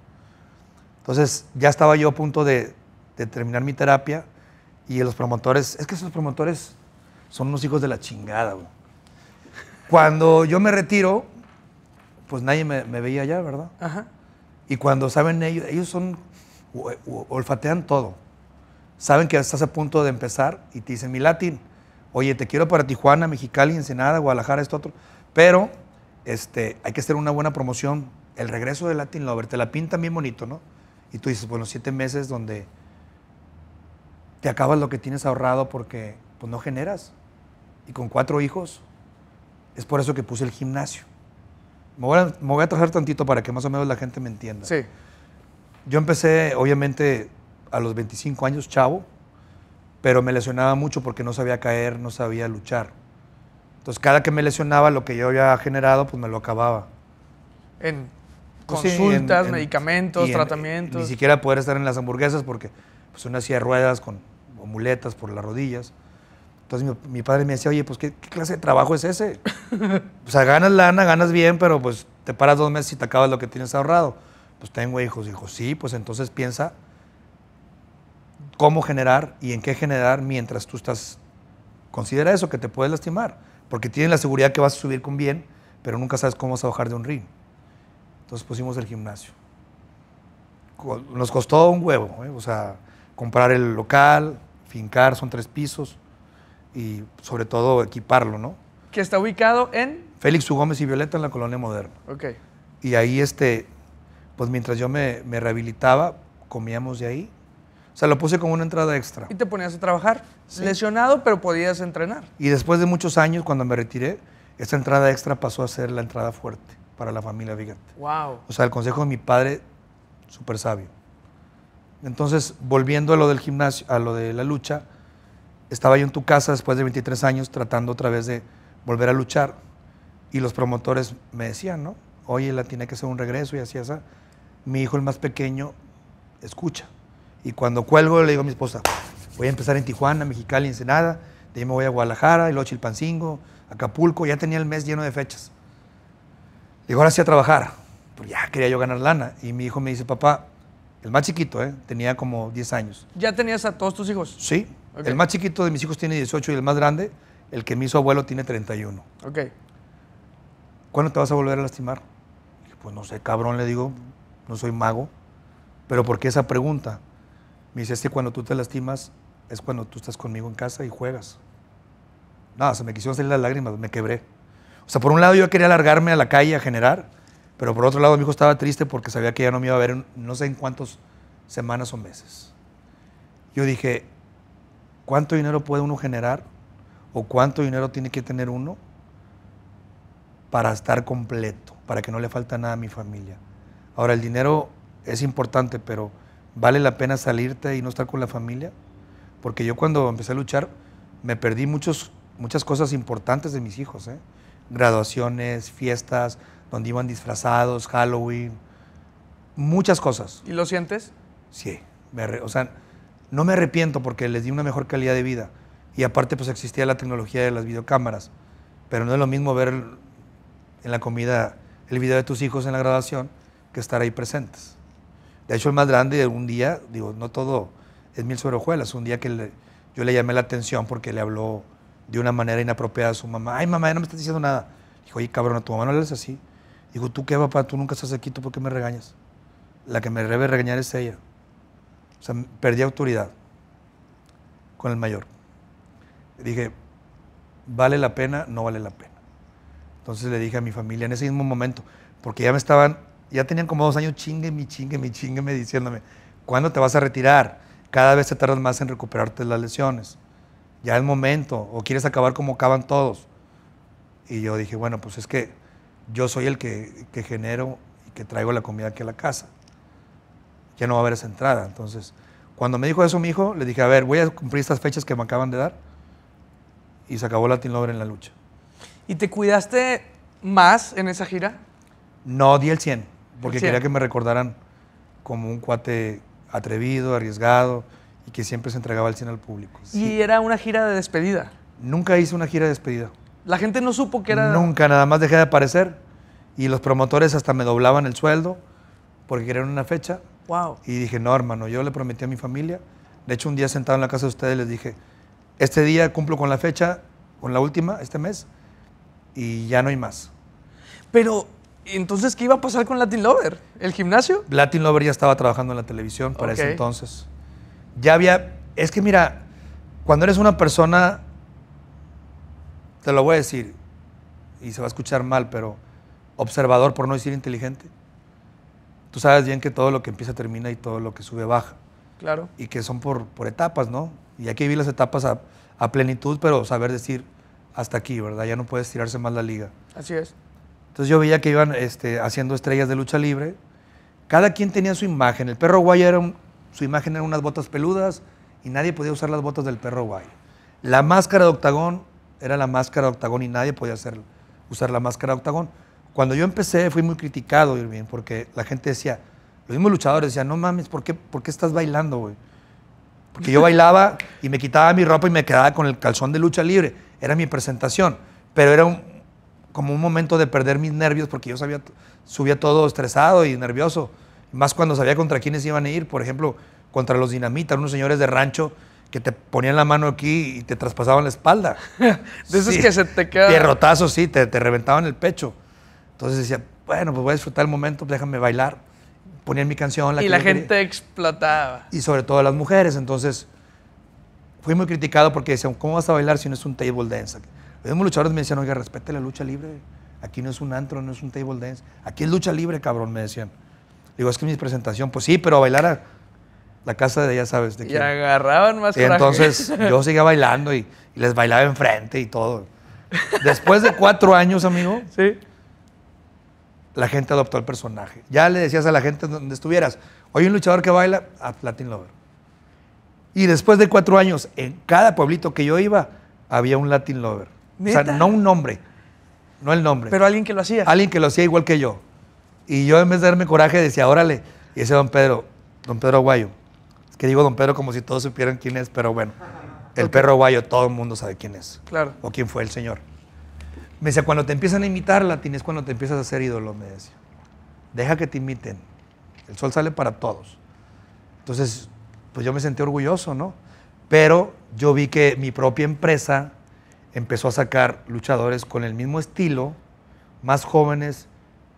Entonces ya estaba yo a punto de, de terminar mi terapia y los promotores, es que esos promotores son unos hijos de la chingada, Cuando yo me retiro, pues nadie me, veía allá, ¿verdad? Ajá. Y cuando saben ellos, ellos son, olfatean todo. Saben que estás a punto de empezar y te dicen, mi latín, oye, te quiero para Tijuana, Mexicali, Ensenada, Guadalajara, esto, otro. Pero este, hay que hacer una buena promoción. El regreso de Latin Lover, te la pinta bien bonito, ¿no? Y tú dices, bueno, siete meses donde te acabas lo que tienes ahorrado porque pues, no generas. Y con cuatro hijos, es por eso que puse el gimnasio. Me voy, a, me tantito para que más o menos la gente me entienda. Sí. Yo empecé, obviamente, a los 25 años, chavo, pero me lesionaba mucho porque no sabía caer, no sabía luchar. Entonces, cada que me lesionaba, lo que yo había generado, pues me lo acababa. En pues consultas, medicamentos, tratamientos. ni siquiera poder estar en las hamburguesas porque pues, una silla ruedas con muletas por las rodillas. Entonces mi, padre me decía, oye, pues ¿qué, clase de trabajo es ese? o sea, ganas lana, ganas bien, pero pues te paras dos meses y te acabas lo que tienes ahorrado. Pues tengo hijos. Dijo, sí, pues entonces piensa cómo generar y en qué generar mientras tú estás... Considera eso, que te puedes lastimar, porque tienes la seguridad que vas a subir con bien, pero nunca sabes cómo vas a bajar de un ring. Entonces pusimos el gimnasio. Nos costó un huevo, ¿eh? o sea, comprar el local, fincar, son tres pisos y sobre todo equiparlo, ¿no? Que está ubicado en... Félix U. Gómez y Violeta en la Colonia Moderna. Ok. Y ahí, este, pues mientras yo me, rehabilitaba, comíamos de ahí. O sea, lo puse como una entrada extra. Y te ponías a trabajar, lesionado, pero podías entrenar. Y después de muchos años, cuando me retiré, esa entrada extra pasó a ser la entrada fuerte para la familia, Vigante. Wow. O sea, el consejo de mi padre, súper sabio. Entonces, volviendo a lo del gimnasio, a lo de la lucha, estaba yo en tu casa después de 23 años tratando otra vez de volver a luchar y los promotores me decían, ¿no? Oye, la tiene que ser un regreso y así, esa. Mi hijo, el más pequeño, escucha. Y cuando cuelgo, le digo a mi esposa, voy a empezar en Tijuana, Mexicali, Ensenada, de ahí me voy a Guadalajara, y luego Acapulco, ya tenía el mes lleno de fechas. Digo, ahora sí a trabajar, pues ya quería yo ganar lana. Y mi hijo me dice, papá, el más chiquito, ¿eh? Tenía como 10 años. ¿Ya tenías a todos tus hijos? Sí. El más chiquito de mis hijos tiene 18 y el más grande, el que mi hizo abuelo, tiene 31. Ok. ¿Cuándo te vas a volver a lastimar? pues no sé, cabrón, le digo, no soy mago. Pero ¿por qué esa pregunta? Me dice, es que cuando tú te lastimas es cuando tú estás conmigo en casa y juegas. Nada, se me quisieron salir las lágrimas, me quebré. O sea, por un lado yo quería largarme a la calle a generar, pero por otro lado, mi hijo estaba triste porque sabía que ya no me iba a ver en, no sé en cuántas semanas o meses. Yo dije, ¿cuánto dinero puede uno generar? ¿O cuánto dinero tiene que tener uno para estar completo, para que no le falte nada a mi familia? Ahora, el dinero es importante, pero ¿vale la pena salirte y no estar con la familia? Porque yo cuando empecé a luchar, me perdí muchos, muchas cosas importantes de mis hijos, ¿eh? graduaciones, fiestas, donde iban disfrazados, Halloween, muchas cosas. ¿Y lo sientes? Sí, me o sea, no me arrepiento porque les di una mejor calidad de vida. Y aparte, pues existía la tecnología de las videocámaras. Pero no es lo mismo ver en la comida el video de tus hijos en la grabación que estar ahí presentes. De hecho, el más grande, un día, digo, no todo es mil suerojuelas. un día que yo le llamé la atención porque le habló de una manera inapropiada a su mamá. Ay, mamá, ya no me estás diciendo nada. Dijo, oye, cabrón, a tu mamá no le haces así. Digo, ¿tú qué, papá? Tú nunca estás aquí, ¿tú por qué me regañas? La que me debe regañar es ella. O sea, perdí autoridad con el mayor. Dije, ¿vale la pena? No vale la pena. Entonces le dije a mi familia en ese mismo momento, porque ya me estaban, ya tenían como dos años chingue, mi chingue, mi chingue, me diciéndome, ¿cuándo te vas a retirar? Cada vez te tardas más en recuperarte las lesiones. Ya es momento, o quieres acabar como acaban todos. Y yo dije, bueno, pues es que yo soy el que, genero y que traigo la comida aquí a la casa. Ya no va a haber esa entrada. Entonces, cuando me dijo eso mi hijo, le dije, a ver, voy a cumplir estas fechas que me acaban de dar. Y se acabó la Lover en la lucha. ¿Y te cuidaste más en esa gira? No, di el 100, porque quería que me recordaran como un cuate atrevido, arriesgado y que siempre se entregaba al 100 al público. ¿Y era una gira de despedida? Nunca hice una gira de despedida. La gente no supo que era. Nunca, nada más dejé de aparecer. Y los promotores hasta me doblaban el sueldo porque querían una fecha. Wow. Y dije, no, hermano, yo le prometí a mi familia. De hecho, un día sentado en la casa de ustedes les dije, este día cumplo con la fecha, con la última, este mes, y ya no hay más. Pero, entonces, ¿qué iba a pasar con Latin Lover? ¿El gimnasio? Latin Lover ya estaba trabajando en la televisión para ese entonces. Ya había. Es que mira, cuando eres una persona te lo voy a decir, y se va a escuchar mal, pero observador por no decir inteligente. Tú sabes bien que todo lo que empieza termina y todo lo que sube baja. Claro. Y que son por, por etapas, ¿no? Y aquí vi las etapas a, plenitud, pero saber decir hasta aquí, ¿verdad? Ya no puedes tirarse más la liga. Así es. Entonces yo veía que iban este, haciendo estrellas de lucha libre. Cada quien tenía su imagen. El perro guay era su imagen eran unas botas peludas y nadie podía usar las botas del perro guay. La máscara de octagón era la máscara de octagón y nadie podía hacer, usar la máscara de octagón. Cuando yo empecé fui muy criticado, bien porque la gente decía, los mismos luchadores decían, no mames, ¿por qué, qué estás bailando, güey? Porque yo bailaba y me quitaba mi ropa y me quedaba con el calzón de lucha libre. Era mi presentación. Pero era como un momento de perder mis nervios porque yo sabía, subía todo estresado y nervioso. Más cuando sabía contra quiénes iban a ir. Por ejemplo, contra los dinamitas, unos señores de rancho te ponían la mano aquí y te traspasaban la espalda. de esos que se te quedan. Pierrotazos, sí, te, reventaban el pecho. Entonces decía, bueno, pues voy a disfrutar el momento, pues déjame bailar. Ponían mi canción. La y la gente explotaba. Y sobre todo las mujeres. Entonces, fui muy criticado porque decían, ¿cómo vas a bailar si no es un table dance? Los luchadores me decían, oiga, respete la lucha libre. Aquí no es un antro, no es un table dance. Aquí es lucha libre, cabrón, me decían. Digo, es que mi presentación, pues sí, pero a bailar a la casa de ella sabes de quién. Y agarraban más y entonces yo seguía bailando y, les bailaba enfrente y todo. Después de cuatro años, amigo, la gente adoptó el personaje. Ya le decías a la gente donde estuvieras, oye, un luchador que baila, a Latin Lover. Y después de cuatro años, en cada pueblito que yo iba, había un Latin Lover. O sea, no un nombre, no el nombre. Pero alguien que lo hacía. Alguien que lo hacía igual que yo. Y yo en vez de darme coraje decía, órale, y ese don Pedro, don Pedro Aguayo, que digo don Pedro como si todos supieran quién es, pero bueno, el perro guayo, todo el mundo sabe quién es. Claro. O quién fue el señor. Me decía, cuando te empiezan a imitar, Latín, es cuando te empiezas a hacer ídolo, me decía. Deja que te imiten. El sol sale para todos. Entonces, pues yo me sentí orgulloso, ¿no? Pero yo vi que mi propia empresa empezó a sacar luchadores con el mismo estilo, más jóvenes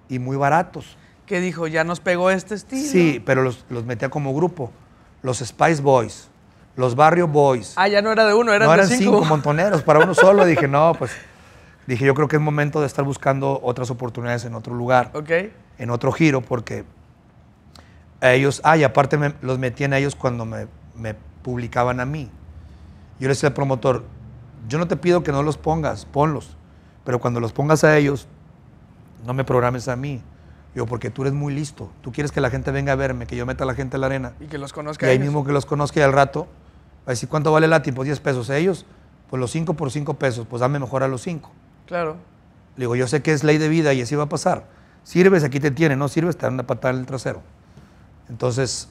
y muy baratos. Que dijo, ya nos pegó este estilo. Sí, pero los, los metía como grupo los Spice Boys, los Barrio Boys. Ah, ya no era de uno, eran, no eran cinco. montoneros para uno solo. dije, no, pues dije, yo creo que es momento de estar buscando otras oportunidades en otro lugar, Ok. en otro giro, porque a ellos, ah, aparte los metían a ellos cuando me, me publicaban a mí. Yo le decía al promotor, yo no te pido que no los pongas, ponlos, pero cuando los pongas a ellos, no me programes a mí. Yo, porque tú eres muy listo. Tú quieres que la gente venga a verme, que yo meta a la gente en la arena. Y que los conozca. Y ahí mismo que los conozca y al rato, a decir, ¿cuánto vale la Pues 10 pesos. ellos, pues los 5 por 5 pesos. Pues dame mejor a los 5. Claro. Le digo, yo sé que es ley de vida y así va a pasar. Sirves, aquí te tiene. No sirves, te dan a patada el trasero. Entonces,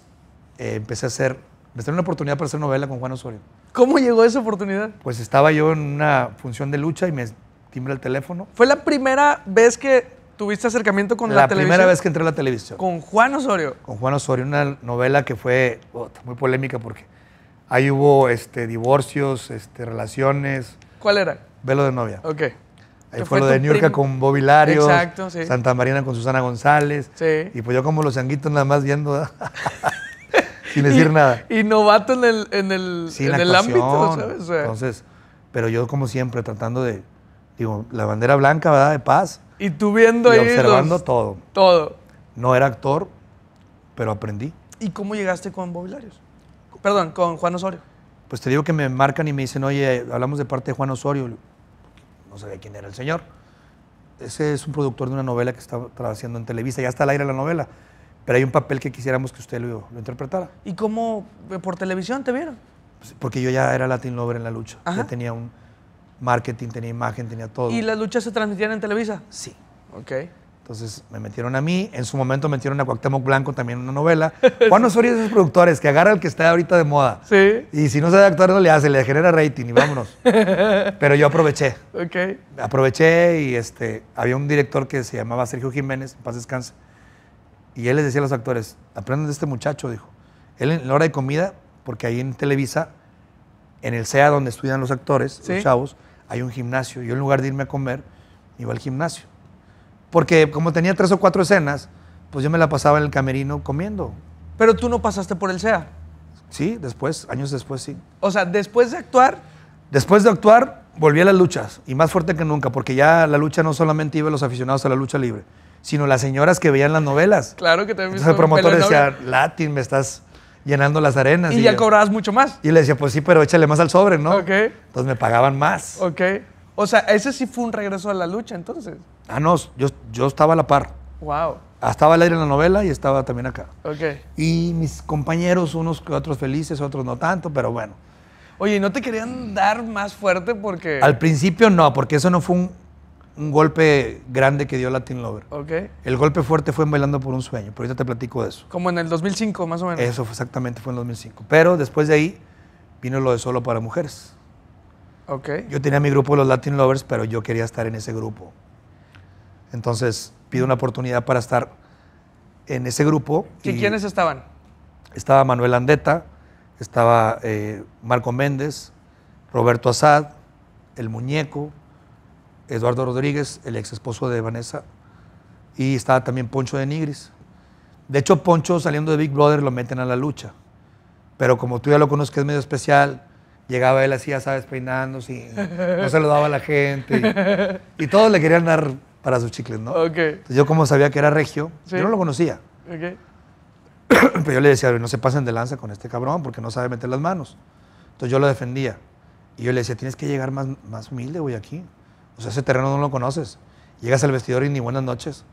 eh, empecé a hacer, me salió una oportunidad para hacer novela con Juan Osorio. ¿Cómo llegó esa oportunidad? Pues estaba yo en una función de lucha y me timbra el teléfono. ¿Fue la primera vez que ¿Tuviste acercamiento con la, televisión? La primera vez que entré a la televisión. ¿Con Juan Osorio? Con Juan Osorio, una novela que fue muy polémica porque ahí hubo este, divorcios, este, relaciones. ¿Cuál era? Velo de novia. Ok. Ahí fue, lo de New York con Bobby Larios, Exacto, sí. Santa Marina con Susana González. Sí. Y pues yo como los sanguitos nada más viendo, sin decir nada. Y novato en el, en el ámbito, ¿sabes? Entonces, pero yo como siempre tratando de digo, la bandera blanca, ¿verdad? De paz. Y tú viendo y observando todo. Todo. No era actor, pero aprendí. ¿Y cómo llegaste con Bobby Perdón, con Juan Osorio. Pues te digo que me marcan y me dicen, oye, hablamos de parte de Juan Osorio. No sabía quién era el señor. Ese es un productor de una novela que estaba trabajando en Televisa. Ya está al aire la novela. Pero hay un papel que quisiéramos que usted lo, interpretara. ¿Y cómo por televisión te vieron? Pues, porque yo ya era Latin Lover en la lucha. Ya tenía un, marketing, tenía imagen, tenía todo. ¿Y las luchas se transmitían en Televisa? Sí. Ok. Entonces me metieron a mí, en su momento metieron a Cuauhtémoc Blanco también en una novela. Juan son esos productores, que agarra el que está ahorita de moda. Sí. Y si no sabe actuar, no le hace, le genera rating y vámonos. Pero yo aproveché. Ok. Aproveché y este, había un director que se llamaba Sergio Jiménez, paz descanse. Y él les decía a los actores, aprendan de este muchacho, dijo. Él en la hora de comida, porque ahí en Televisa, en el SEA donde estudian los actores, los chavos, hay un gimnasio. Yo en lugar de irme a comer, iba al gimnasio. Porque como tenía tres o cuatro escenas, pues yo me la pasaba en el camerino comiendo. Pero tú no pasaste por el SEA. Sí, después, años después sí. O sea, después de actuar. Después de actuar, volví a las luchas. Y más fuerte que nunca, porque ya la lucha no solamente iba a los aficionados a la lucha libre, sino las señoras que veían las novelas. Claro que también. Entonces el promotor decía, Latin, me estás llenando las arenas. Y, ya cobrabas mucho más. Y le decía, pues sí, pero échale más al sobre, ¿no? Ok. Entonces me pagaban más. Ok. O sea, ese sí fue un regreso a la lucha entonces. Ah, no, yo, yo estaba a la par. Wow. Ah, estaba al aire en la novela y estaba también acá. Ok. Y mis compañeros, unos otros felices, otros no tanto, pero bueno. Oye, ¿no te querían dar más fuerte porque...? Al principio no, porque eso no fue un, un golpe grande que dio Latin Lover. El golpe fuerte fue en Bailando por un Sueño, pero ahorita te platico de eso. Como en el 2005, más o menos. Eso exactamente fue en el 2005. Pero después de ahí vino lo de Solo para Mujeres. Yo tenía mi grupo, los Latin Lovers, pero yo quería estar en ese grupo. Entonces pido una oportunidad para estar en ese grupo. ¿Y quiénes estaban? Estaba Manuel Andeta, estaba eh, Marco Méndez, Roberto Asad, El Muñeco, Eduardo Rodríguez, el ex esposo de Vanessa, y estaba también Poncho de Nigris. De hecho, Poncho saliendo de Big Brother lo meten a la lucha, pero como tú ya lo conoces que es medio especial, llegaba él así, ya sabes, peinándose, y no saludaba a la gente, y, todos le querían dar para sus chicles, ¿no? Entonces, yo como sabía que era regio, yo no lo conocía. Okay. Pero yo le decía, no se pasen de lanza con este cabrón porque no sabe meter las manos. Entonces yo lo defendía. Y yo le decía, tienes que llegar más, más humilde, güey, aquí. O pues, sea, ese terreno no lo conoces. Llegas al vestidor y ni buenas noches.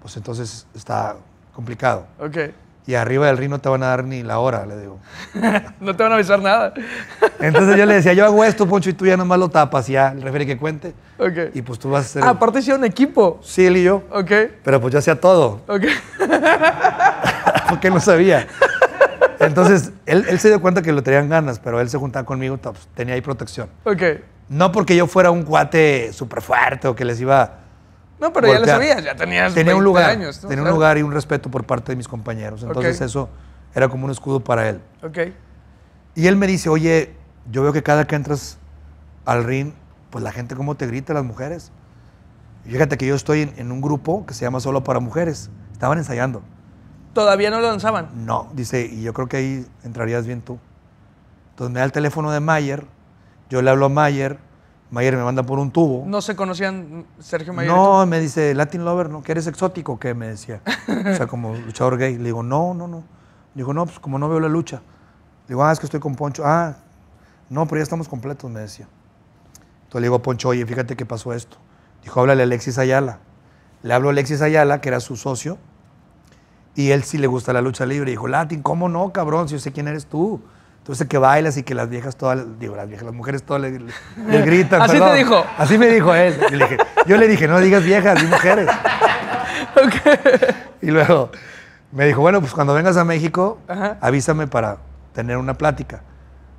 Pues entonces está complicado. Ok. Y arriba del río no te van a dar ni la hora, le digo. no te van a avisar nada. entonces yo le decía, yo hago esto, Poncho, y tú ya nomás lo tapas, y ya el referee que cuente. Ok. Y pues tú vas a hacer. Ah, aparte hicieron equipo. Sí, él y yo. Ok. Pero pues yo hacía todo. Ok. Porque no sabía. Entonces, él, se dio cuenta que lo tenían ganas, pero él se juntaba conmigo, pues, tenía ahí protección. Ok. No porque yo fuera un cuate súper fuerte o que les iba. No, pero ya lo sabías, ya tenías tenía un lugar, años. Tenía un lugar y un respeto por parte de mis compañeros. Entonces eso era como un escudo para él. Ok. Y él me dice, oye, yo veo que cada que entras al ring, pues la gente como te grita, las mujeres. Y fíjate que yo estoy en, un grupo que se llama Solo para Mujeres. Estaban ensayando. ¿Todavía no lo lanzaban? No, dice, y yo creo que ahí entrarías bien tú. Entonces me da el teléfono de Mayer yo le hablo a Mayer, Mayer me manda por un tubo. ¿No se conocían Sergio Mayer? No, me dice, Latin Lover, ¿no? ¿Que eres exótico? ¿Qué? Me decía. o sea, como luchador gay. Le digo, no, no, no. Digo, no, pues como no veo la lucha. Le digo, ah, es que estoy con Poncho. Ah, no, pero ya estamos completos, me decía. Entonces le digo a Poncho, oye, fíjate qué pasó esto. Dijo, háblale a Alexis Ayala. Le hablo a Alexis Ayala, que era su socio, y él sí le gusta la lucha libre. Dijo, Latin, ¿cómo no, cabrón? Si yo sé quién eres tú. Entonces que bailas y que las viejas todas, digo, las viejas, las mujeres todas le gritan. Así te dijo. Así me dijo él. Yo le dije, no digas viejas, di mujeres. Y luego me dijo, bueno, pues cuando vengas a México, avísame para tener una plática.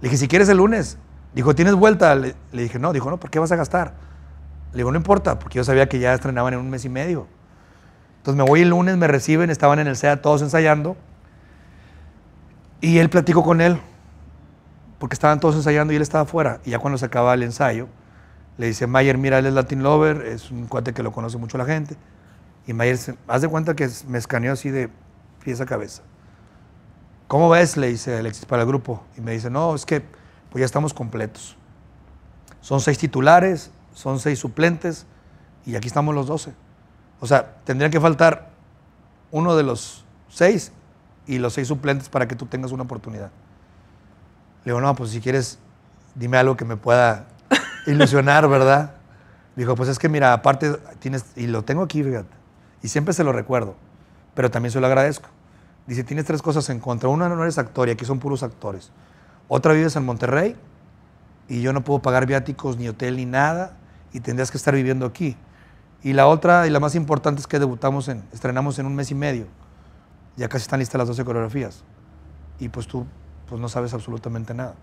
Le dije, si quieres el lunes. Dijo, ¿tienes vuelta? Le, dije, no. Dijo, no, ¿por qué vas a gastar? Le digo, no importa, porque yo sabía que ya estrenaban en un mes y medio. Entonces me voy el lunes, me reciben, estaban en el SEA todos ensayando. Y él platico con él porque estaban todos ensayando y él estaba afuera. Y ya cuando se acaba el ensayo, le dice Mayer, mira, él es Latin Lover, es un cuate que lo conoce mucho la gente. Y Mayer, se, haz de cuenta que me escaneó así de pies a cabeza. ¿Cómo ves? Le dice Alexis para el grupo. Y me dice, no, es que pues ya estamos completos. Son seis titulares, son seis suplentes y aquí estamos los doce. O sea, tendría que faltar uno de los seis y los seis suplentes para que tú tengas una oportunidad. Le digo, no, pues si quieres, dime algo que me pueda ilusionar, ¿verdad? Dijo, pues es que mira, aparte tienes, y lo tengo aquí, fíjate, y siempre se lo recuerdo, pero también se lo agradezco. Dice, tienes tres cosas en contra. Una, no eres actor y aquí son puros actores. Otra, vives en Monterrey y yo no puedo pagar viáticos, ni hotel, ni nada, y tendrías que estar viviendo aquí. Y la otra, y la más importante, es que debutamos en, estrenamos en un mes y medio. Ya casi están listas las 12 coreografías. Y pues tú pues no sabes absolutamente nada.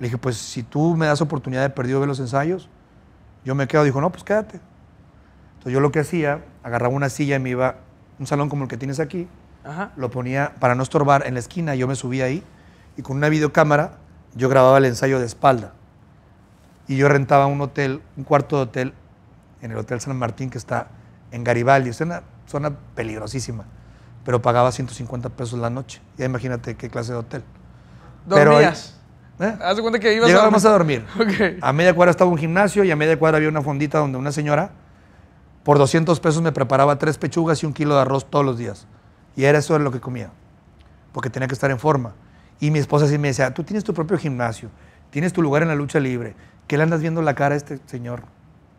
Le dije, pues si tú me das oportunidad de perdido ver los ensayos, yo me quedo. Dijo, no, pues quédate. Entonces yo lo que hacía, agarraba una silla y me iba, un salón como el que tienes aquí, lo ponía para no estorbar en la esquina, yo me subía ahí y con una videocámara yo grababa el ensayo de espalda. Y yo rentaba un hotel, un cuarto de hotel, en el Hotel San Martín que está en Garibaldi. Es una zona peligrosísima, pero pagaba 150 pesos la noche. Ya imagínate qué clase de hotel. ¿Dormías? Pero, ¿Eh? cuenta que ibas a dormir. A, media cuadra estaba un gimnasio y a media cuadra había una fondita donde una señora por 200 pesos me preparaba tres pechugas y un kilo de arroz todos los días. Y era eso lo que comía, porque tenía que estar en forma. Y mi esposa sí me decía, tú tienes tu propio gimnasio, tienes tu lugar en la lucha libre, ¿qué le andas viendo la cara a este señor?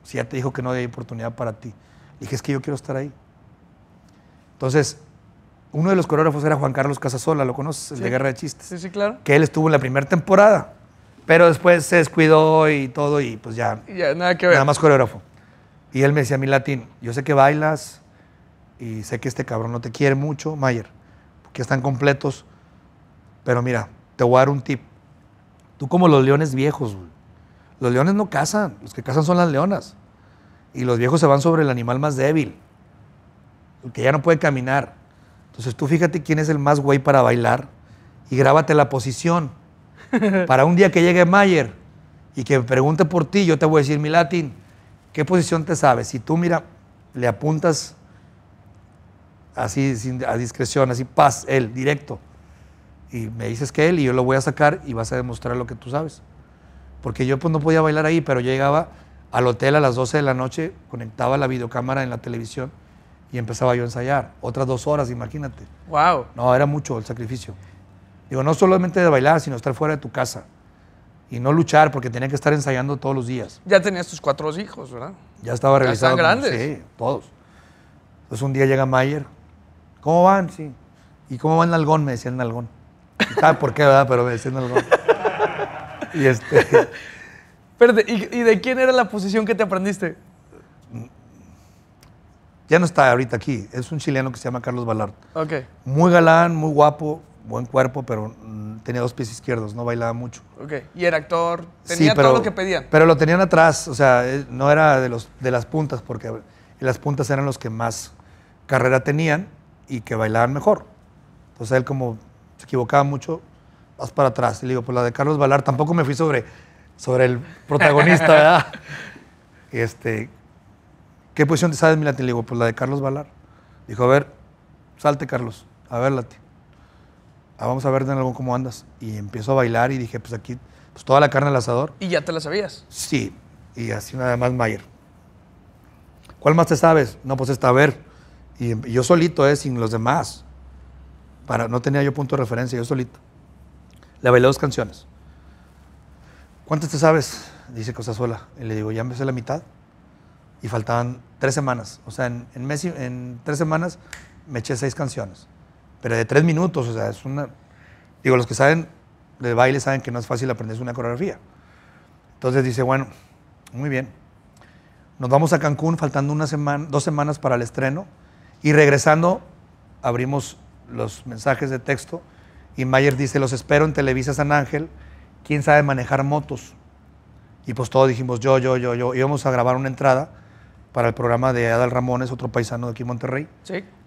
Si ya te dijo que no había oportunidad para ti. dije, es que yo quiero estar ahí. Entonces, uno de los coreógrafos era Juan Carlos Casasola, ¿lo conoces? El de Guerra de Chistes. Sí, sí, claro. Que él estuvo en la primera temporada, pero después se descuidó y todo y pues ya. Ya, nada que ver. Nada más coreógrafo. Y él me decía a mí latín, yo sé que bailas y sé que este cabrón no te quiere mucho, Mayer, porque están completos, pero mira, te voy a dar un tip. Tú como los leones viejos, los leones no cazan, los que cazan son las leonas. Y los viejos se van sobre el animal más débil, el que ya no puede caminar. Entonces tú fíjate quién es el más güey para bailar y grábate la posición. Para un día que llegue Mayer y que me pregunte por ti, yo te voy a decir, mi latín, ¿qué posición te sabes? Si tú, mira, le apuntas así, a discreción, así, paz, él, directo, y me dices que él, y yo lo voy a sacar y vas a demostrar lo que tú sabes. Porque yo pues no podía bailar ahí, pero llegaba al hotel a las 12 de la noche, conectaba la videocámara en la televisión y empezaba yo a ensayar. Otras dos horas, imagínate. ¡Wow! No, era mucho el sacrificio. Digo, no solamente de bailar, sino estar fuera de tu casa. Y no luchar, porque tenía que estar ensayando todos los días. Ya tenías tus cuatro hijos, ¿verdad? Ya estaba realizado. están grandes. sí, todos. Entonces un día llega Mayer. ¿Cómo van? Sí. ¿Y cómo van nalgón? Me decían el nalgón. ¿Sabes ah, por qué, verdad? Pero me decía nalgón. y este... Espérate, ¿y de quién era la posición que te aprendiste? ya no está ahorita aquí, es un chileno que se llama Carlos Ballard. Okay. Muy galán, muy guapo, buen cuerpo, pero mm, tenía dos pies izquierdos, no bailaba mucho. Y era actor, tenía todo lo que pedían. Pero lo tenían atrás, o sea, eh, no era de, los, de las puntas, porque las puntas eran los que más carrera tenían y que bailaban mejor. Entonces él como se equivocaba mucho, vas para atrás. Y le digo, pues la de Carlos Ballard tampoco me fui sobre, sobre el protagonista, ¿verdad? este, ¿Qué posición te sabes, mi Le digo, pues la de Carlos Valar. Dijo, a ver, salte, Carlos. A ver, Ah, vamos a ver, algo cómo andas. Y empiezo a bailar y dije, pues aquí, pues toda la carne al asador. ¿Y ya te la sabías? Sí. Y así nada más Mayer. ¿Cuál más te sabes? No, pues esta, a ver. Y, em, yo solito, eh, sin los demás. Para, no tenía yo punto de referencia, yo solito. Le bailé dos canciones. ¿Cuántas te sabes? Dice Cosa Sola. Y le digo, ya empecé la mitad. Y faltaban tres semanas. O sea, en, en, tres semanas me eché seis canciones. Pero de tres minutos, o sea, es una... Digo, los que saben de baile saben que no es fácil aprenderse una coreografía. Entonces dice, bueno, muy bien. Nos vamos a Cancún faltando una semana, dos semanas para el estreno y regresando abrimos los mensajes de texto y Mayer dice, los espero en Televisa San Ángel, ¿quién sabe manejar motos? Y pues todos dijimos, yo, yo, yo, yo, íbamos a grabar una entrada para el programa de Adal Ramones, otro paisano de aquí en Monterrey,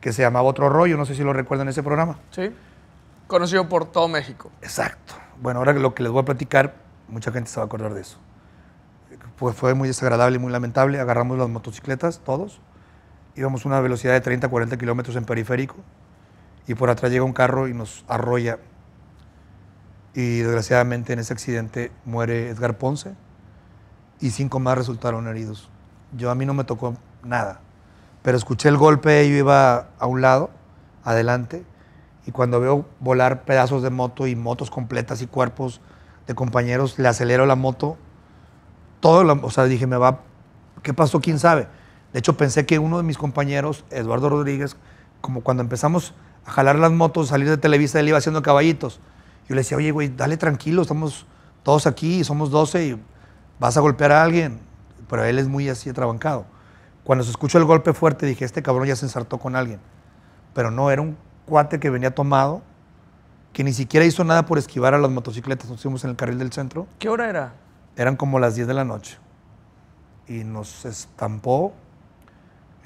que se llamaba Otro Rollo, no sé si lo recuerdan ese programa. Sí, conocido por todo México. Exacto. Bueno, ahora lo que les voy a platicar, mucha gente se va a acordar de eso. Pues fue muy desagradable y muy lamentable, agarramos las motocicletas, todos, íbamos a una velocidad de 30, 40 kilómetros en periférico, y por atrás llega un carro y nos arrolla. Y desgraciadamente en ese accidente muere Edgar Ponce, y cinco más resultaron heridos yo a mí no me tocó nada. Pero escuché el golpe, yo iba a un lado, adelante, y cuando veo volar pedazos de moto y motos completas y cuerpos de compañeros, le acelero la moto. Todo, o sea, dije, me va, ¿qué pasó? ¿Quién sabe? De hecho, pensé que uno de mis compañeros, Eduardo Rodríguez, como cuando empezamos a jalar las motos, salir de Televisa, él iba haciendo caballitos. Yo le decía, oye, güey, dale tranquilo, estamos todos aquí, somos 12 y vas a golpear a alguien pero él es muy así atrabancado. Cuando se escuchó el golpe fuerte dije, este cabrón ya se ensartó con alguien. Pero no, era un cuate que venía tomado, que ni siquiera hizo nada por esquivar a las motocicletas. Nos fuimos en el carril del centro. ¿Qué hora era? Eran como las 10 de la noche. Y nos estampó,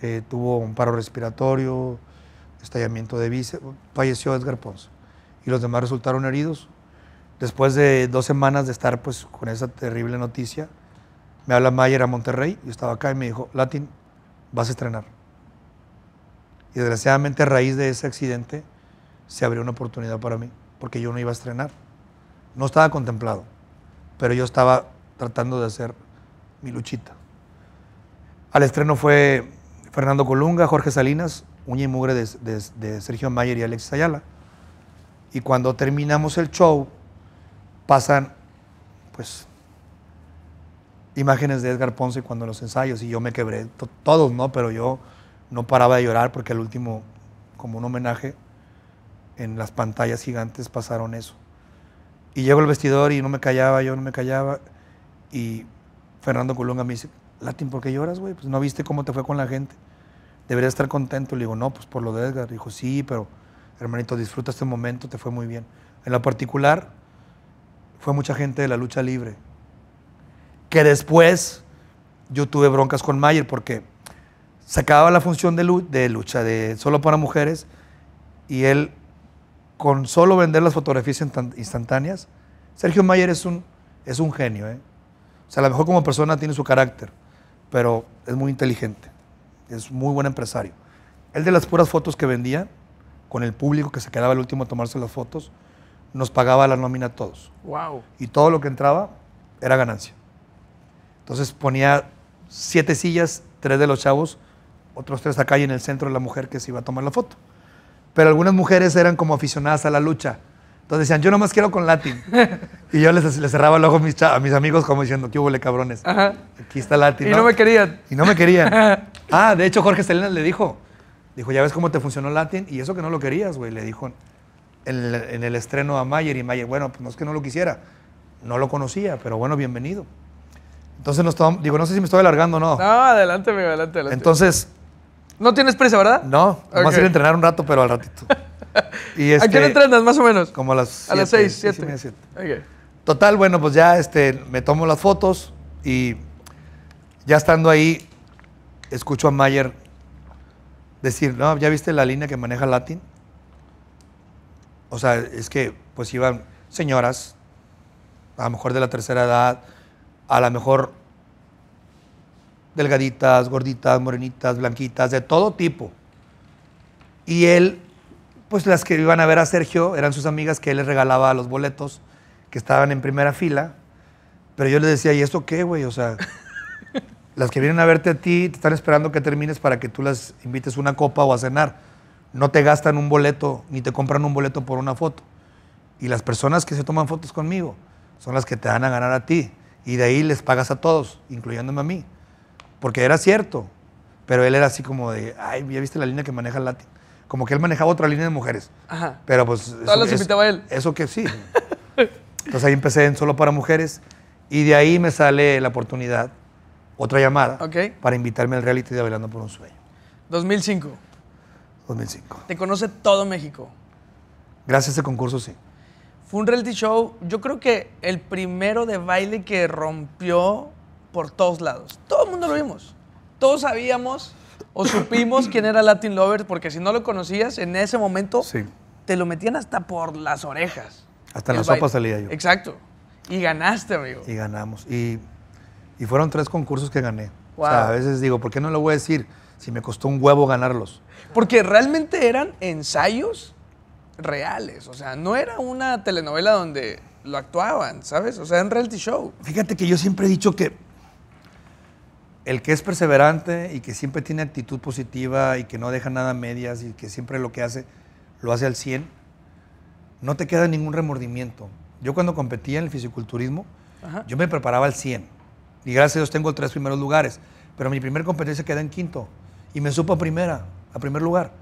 eh, tuvo un paro respiratorio, estallamiento de bíceps, falleció Edgar Ponce. Y los demás resultaron heridos. Después de dos semanas de estar pues, con esa terrible noticia, me habla Mayer a Monterrey, yo estaba acá y me dijo, Latin, vas a estrenar. Y desgraciadamente a raíz de ese accidente se abrió una oportunidad para mí, porque yo no iba a estrenar. No estaba contemplado, pero yo estaba tratando de hacer mi luchita. Al estreno fue Fernando Colunga, Jorge Salinas, uña y mugre de, Sergio Mayer y Alexis Ayala. Y cuando terminamos el show, pasan pues imágenes de Edgar Ponce cuando los ensayos y yo me quebré, todos no, pero yo no paraba de llorar porque el último, como un homenaje, en las pantallas gigantes pasaron eso. Y llego el vestidor y no me callaba, yo no me callaba. Y Fernando Colunga me dice, Latin, ¿por qué lloras, güey? Pues no viste cómo te fue con la gente. debería estar contento. Le digo, no, pues por lo de Edgar. dijo, sí, pero hermanito, disfruta este momento, te fue muy bien. En lo particular, fue mucha gente de la lucha libre que después yo tuve broncas con Mayer porque se la función de, lucha, de solo para mujeres y él con solo vender las fotografías instantáneas, Sergio Mayer es un, es un genio. ¿eh? O sea, a lo mejor como persona tiene su carácter, pero es muy inteligente, es muy buen empresario. Él de las puras fotos que vendía, con el público que se quedaba el último a tomarse las fotos, nos pagaba la nómina a todos. Wow. Y todo lo que entraba era ganancia. Entonces ponía siete sillas, tres de los chavos, otros tres acá y en el centro la mujer que se iba a tomar la foto. Pero algunas mujeres eran como aficionadas a la lucha. Entonces decían, yo nomás quiero con Latin. y yo les, cerraba el ojo a mis, amigos como diciendo, qué huele cabrones. Aquí está Latin. Y ¿no? me querían. Y no me querían. ah, de hecho Jorge Selena le dijo, dijo, ya ves cómo te funcionó Latin y eso que no lo querías, güey. Le dijo en el, en el estreno a Mayer y Mayer, bueno, pues no es que no lo quisiera, no lo conocía, pero bueno, bienvenido. Entonces nos tomamos, digo, no sé si me estoy alargando o no. No, adelante, amigo, adelante, adelante. Entonces. No tienes prisa, ¿verdad? No, vamos a ir a entrenar un rato, pero al ratito. y ¿A qué hora este, entrenas, más o menos? Como a las 7. A las Total, bueno, pues ya este, me tomo las fotos y ya estando ahí, escucho a Mayer decir, no, ¿ya viste la línea que maneja Latin? O sea, es que pues iban señoras, a lo mejor de la tercera edad, a lo mejor delgaditas, gorditas, morenitas, blanquitas, de todo tipo. Y él, pues las que iban a ver a Sergio eran sus amigas que él les regalaba los boletos que estaban en primera fila. Pero yo le decía, ¿y esto qué, güey? O sea, las que vienen a verte a ti te están esperando que termines para que tú las invites una copa o a cenar. No te gastan un boleto ni te compran un boleto por una foto. Y las personas que se toman fotos conmigo son las que te van a ganar a ti y de ahí les pagas a todos, incluyéndome a mí. Porque era cierto, pero él era así como de, ay, ya viste la línea que maneja el Latin. Como que él manejaba otra línea de mujeres. Ajá. Pero pues... Todas eso, invitaba él. Eso que sí. Entonces ahí empecé en Solo para Mujeres y de ahí me sale la oportunidad, otra llamada, para invitarme al reality de Bailando por un Sueño. 2005. 2005. Te conoce todo México. Gracias a ese concurso, sí. Fue un reality show, yo creo que el primero de baile que rompió por todos lados. Todo el mundo lo vimos. Todos sabíamos o supimos quién era Latin Lovers, porque si no lo conocías, en ese momento te lo metían hasta por las orejas. Hasta en la sopa salía yo. Exacto. Y ganaste, amigo. Y ganamos. Y, y fueron tres concursos que gané. a veces digo, ¿por qué no lo voy a decir? Si me costó un huevo ganarlos. Porque realmente eran ensayos reales. O sea, no era una telenovela donde lo actuaban, ¿sabes? O sea, en reality show. Fíjate que yo siempre he dicho que el que es perseverante y que siempre tiene actitud positiva y que no deja nada a medias y que siempre lo que hace lo hace al 100, no te queda ningún remordimiento. Yo cuando competía en el fisiculturismo, yo me preparaba al 100. Y gracias a Dios tengo tres primeros lugares. Pero mi primera competencia quedé en quinto. Y me supo a primera, a primer lugar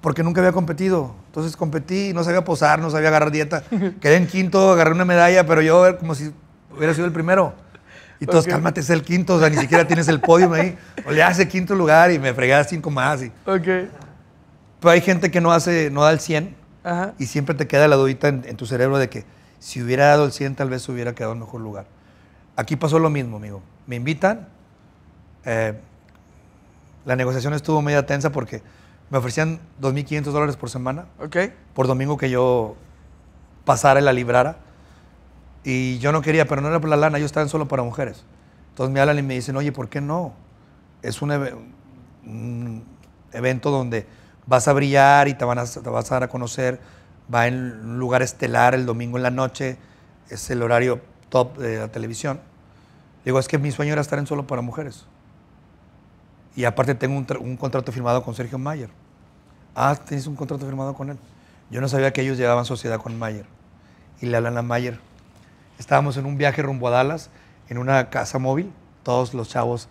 porque nunca había competido. Entonces competí, no sabía posar, no sabía agarrar dieta. Quedé en quinto, agarré una medalla, pero yo como si hubiera sido el primero. Y todos, cálmate, es el quinto, o sea, ni siquiera tienes el podio ahí. O le hace quinto lugar y me fregaba cinco más. Ok. Pero hay gente que no hace, no da el 100 y siempre te queda la dudita en, tu cerebro de que si hubiera dado el 100 tal vez hubiera quedado en mejor lugar. Aquí pasó lo mismo, amigo. Me invitan. Eh, la negociación estuvo media tensa porque me ofrecían 2.500 dólares por semana. Por domingo que yo pasara y la librara. Y yo no quería, pero no era por la lana, yo estaba en solo para mujeres. Entonces me hablan y me dicen, oye, ¿por qué no? Es un, mm, evento donde vas a brillar y te, van a, te vas a dar a conocer. Va en un lugar estelar el domingo en la noche. Es el horario top de la televisión. Digo, es que mi sueño era estar en solo para mujeres. Y aparte tengo un, contrato firmado con Sergio Mayer. Ah, tienes un contrato firmado con él. Yo no sabía que ellos llevaban sociedad con Mayer. Y le hablan a Mayer. Estábamos en un viaje rumbo a Dallas, en una casa móvil. Todos los chavos,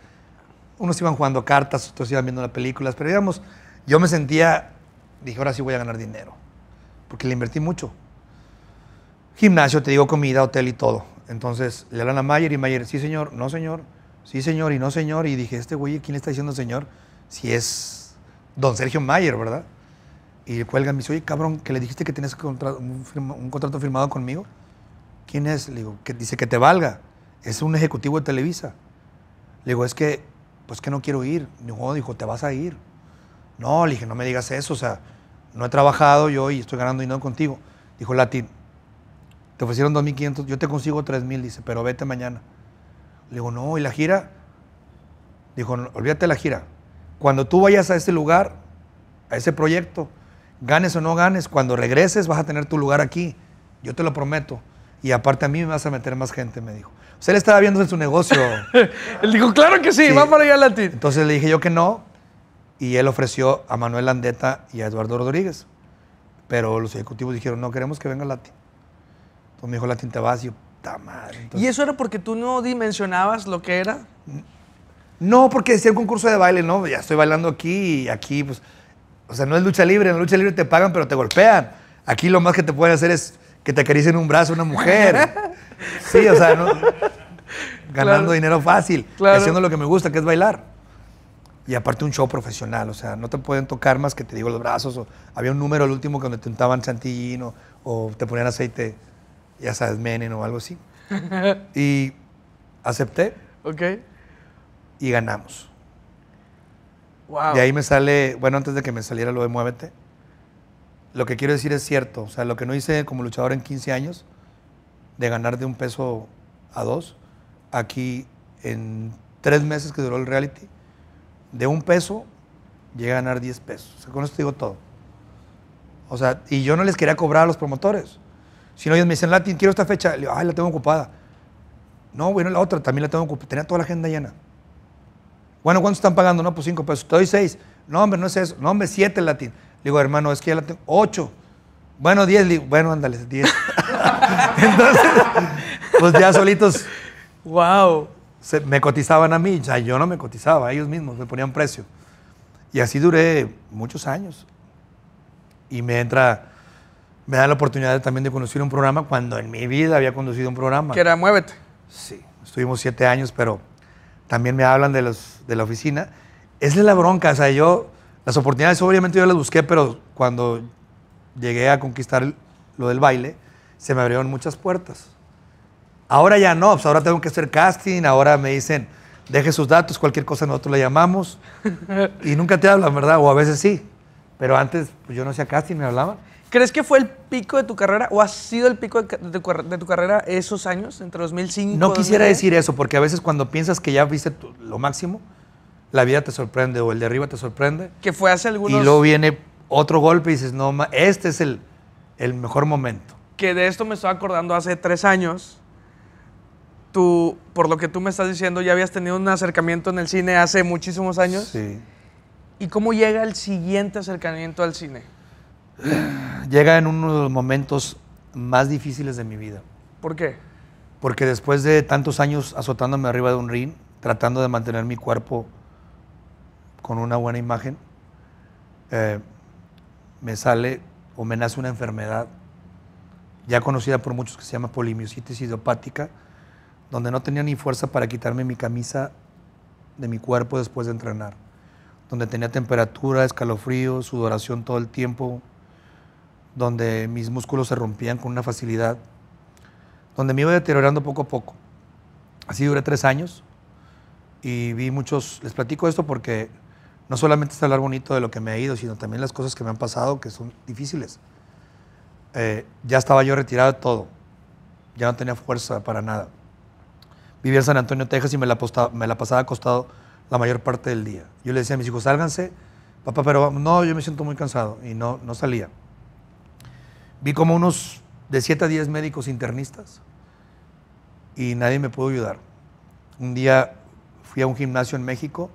unos iban jugando cartas, otros iban viendo las películas, pero digamos, yo me sentía, dije, ahora sí voy a ganar dinero, porque le invertí mucho. Gimnasio, te digo, comida, hotel y todo. Entonces le hablan a Mayer y Mayer, sí señor, no señor, sí señor y no señor, y dije, este güey, ¿quién está diciendo señor? Si es don Sergio Mayer, ¿verdad? Y cuelgan, me dice, oye, cabrón, que le dijiste que tienes un, contrato firmado conmigo. ¿Quién es? Le digo, que dice que te valga. Es un ejecutivo de Televisa. Le digo, es que, pues que no quiero ir. No, dijo, te vas a ir. No, le dije, no me digas eso, o sea, no he trabajado yo y estoy ganando dinero contigo. Dijo Latin, te ofrecieron 2.500, yo te consigo 3.000, dice, pero vete mañana. Le digo, no, ¿y la gira? Dijo, olvídate de la gira. Cuando tú vayas a ese lugar, a ese proyecto, ganes o no ganes, cuando regreses vas a tener tu lugar aquí. Yo te lo prometo. Y aparte a mí me vas a meter más gente, me dijo. usted le estaba viendo en su negocio. él dijo, claro que sí, vamos va para allá Latín. Entonces le dije yo que no. Y él ofreció a Manuel Landeta y a Eduardo Rodríguez. Pero los ejecutivos dijeron, no queremos que venga Latín. Entonces me dijo, Latin, te vas. Y yo, ¿Y eso era porque tú no dimensionabas lo que era? No, porque decía un concurso de baile, ¿no? Ya estoy bailando aquí y aquí, pues. O sea, no es lucha libre. En la lucha libre te pagan, pero te golpean. Aquí lo más que te pueden hacer es que te acaricien un brazo una mujer. sí, o sea, ganando dinero fácil, haciendo lo que me gusta, que es bailar. Y aparte un show profesional, o sea, no te pueden tocar más que te digo los brazos, o había un número el último cuando te untaban chantillín o te ponían aceite ya sabes, Menem o algo así. y acepté. Ok. Y ganamos. Wow. De ahí me sale, bueno, antes de que me saliera lo de Muévete, lo que quiero decir es cierto. O sea, lo que no hice como luchador en 15 años, de ganar de un peso a dos, aquí en tres meses que duró el reality, de un peso llegué a ganar 10 pesos. O sea, con esto digo todo. O sea, y yo no les quería cobrar a los promotores. Si no, ellos me dicen, Latin, quiero esta fecha. Le digo, ay, la tengo ocupada. No, bueno, la otra también la tengo ocupada. Tenía toda la agenda llena. Bueno, ¿cuánto están pagando? No, pues cinco pesos. Te doy seis. No, hombre, no es eso. No, hombre, siete, Latin. Le digo, hermano, es que ya la tengo. Ocho. Bueno, diez. Le digo, bueno, ándale, diez. Entonces, pues ya solitos. Wow. me cotizaban a mí. O sea, yo no me cotizaba. Ellos mismos me ponían precio. Y así duré muchos años. Y me entra me da la oportunidad también de conducir un programa cuando en mi vida había conducido un programa. Que era Muévete. Sí, estuvimos siete años, pero también me hablan de, los, de la oficina. es es la bronca, o sea, yo, las oportunidades obviamente yo las busqué, pero cuando llegué a conquistar lo del baile, se me abrieron muchas puertas. Ahora ya no, pues ahora tengo que hacer casting, ahora me dicen, deje sus datos, cualquier cosa nosotros le llamamos. y nunca te hablan, ¿verdad? O a veces sí. Pero antes pues yo no hacía casting, me hablaban. ¿Crees que fue el pico de tu carrera o ha sido el pico de, tu, carrera esos años, entre 2005? No quisiera decir eso, porque a veces cuando piensas que ya viste lo máximo, la vida te sorprende o el de arriba te sorprende. Que fue hace algunos... Y luego viene otro golpe y dices, no, este es el, mejor momento. Que de esto me estoy acordando hace tres años. Tú, por lo que tú me estás diciendo, ya habías tenido un acercamiento en el cine hace muchísimos años. Sí. ¿Y cómo llega el siguiente acercamiento al cine? llega en uno de los momentos más difíciles de mi vida. ¿Por qué? Porque después de tantos años azotándome arriba de un ring, tratando de mantener mi cuerpo con una buena imagen, eh, me sale o me nace una enfermedad ya conocida por muchos que se llama polimiositis idiopática, donde no tenía ni fuerza para quitarme mi camisa de mi cuerpo después de entrenar, donde tenía temperatura, escalofrío, sudoración todo el tiempo, donde mis músculos se rompían con una facilidad, donde me iba deteriorando poco a poco. Así duré tres años y vi muchos, les platico esto porque no solamente es hablar bonito de lo que me ha ido, sino también las cosas que me han pasado que son difíciles. Eh, ya estaba yo retirado de todo, ya no tenía fuerza para nada. Vivía en San Antonio, Texas y me la, me la pasaba acostado la mayor parte del día. Yo le decía a mis hijos, sálganse, papá, pero no, yo me siento muy cansado y no, no salía. Vi como unos de 7 a 10 médicos internistas y nadie me pudo ayudar. Un día fui a un gimnasio en México,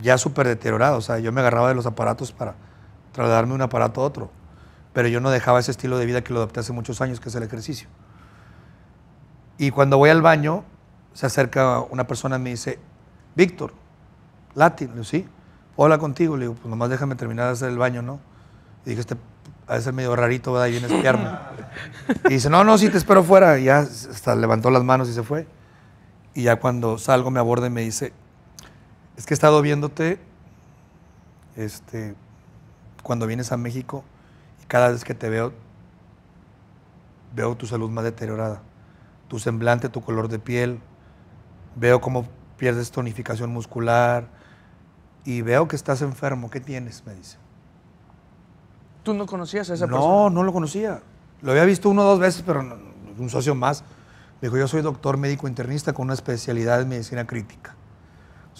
ya súper deteriorado, o sea, yo me agarraba de los aparatos para trasladarme un aparato a otro, pero yo no dejaba ese estilo de vida que lo adopté hace muchos años, que es el ejercicio. Y cuando voy al baño, se acerca una persona y me dice, Víctor, Latin, le sí, hola contigo, le digo, pues nomás déjame terminar de hacer el baño, ¿no? Y dije, este a veces medio rarito, ¿verdad? Y viene a espiarme. Y dice, no, no, sí te espero fuera. Y ya hasta levantó las manos y se fue. Y ya cuando salgo me aborda y me dice, es que he estado viéndote este, cuando vienes a México y cada vez que te veo, veo tu salud más deteriorada. Tu semblante, tu color de piel, veo cómo pierdes tonificación muscular y veo que estás enfermo. ¿Qué tienes? Me dice. ¿Tú no conocías a esa persona? No, no lo conocía. Lo había visto uno o dos veces, pero un socio más. Me dijo, yo soy doctor médico internista con una especialidad en medicina crítica.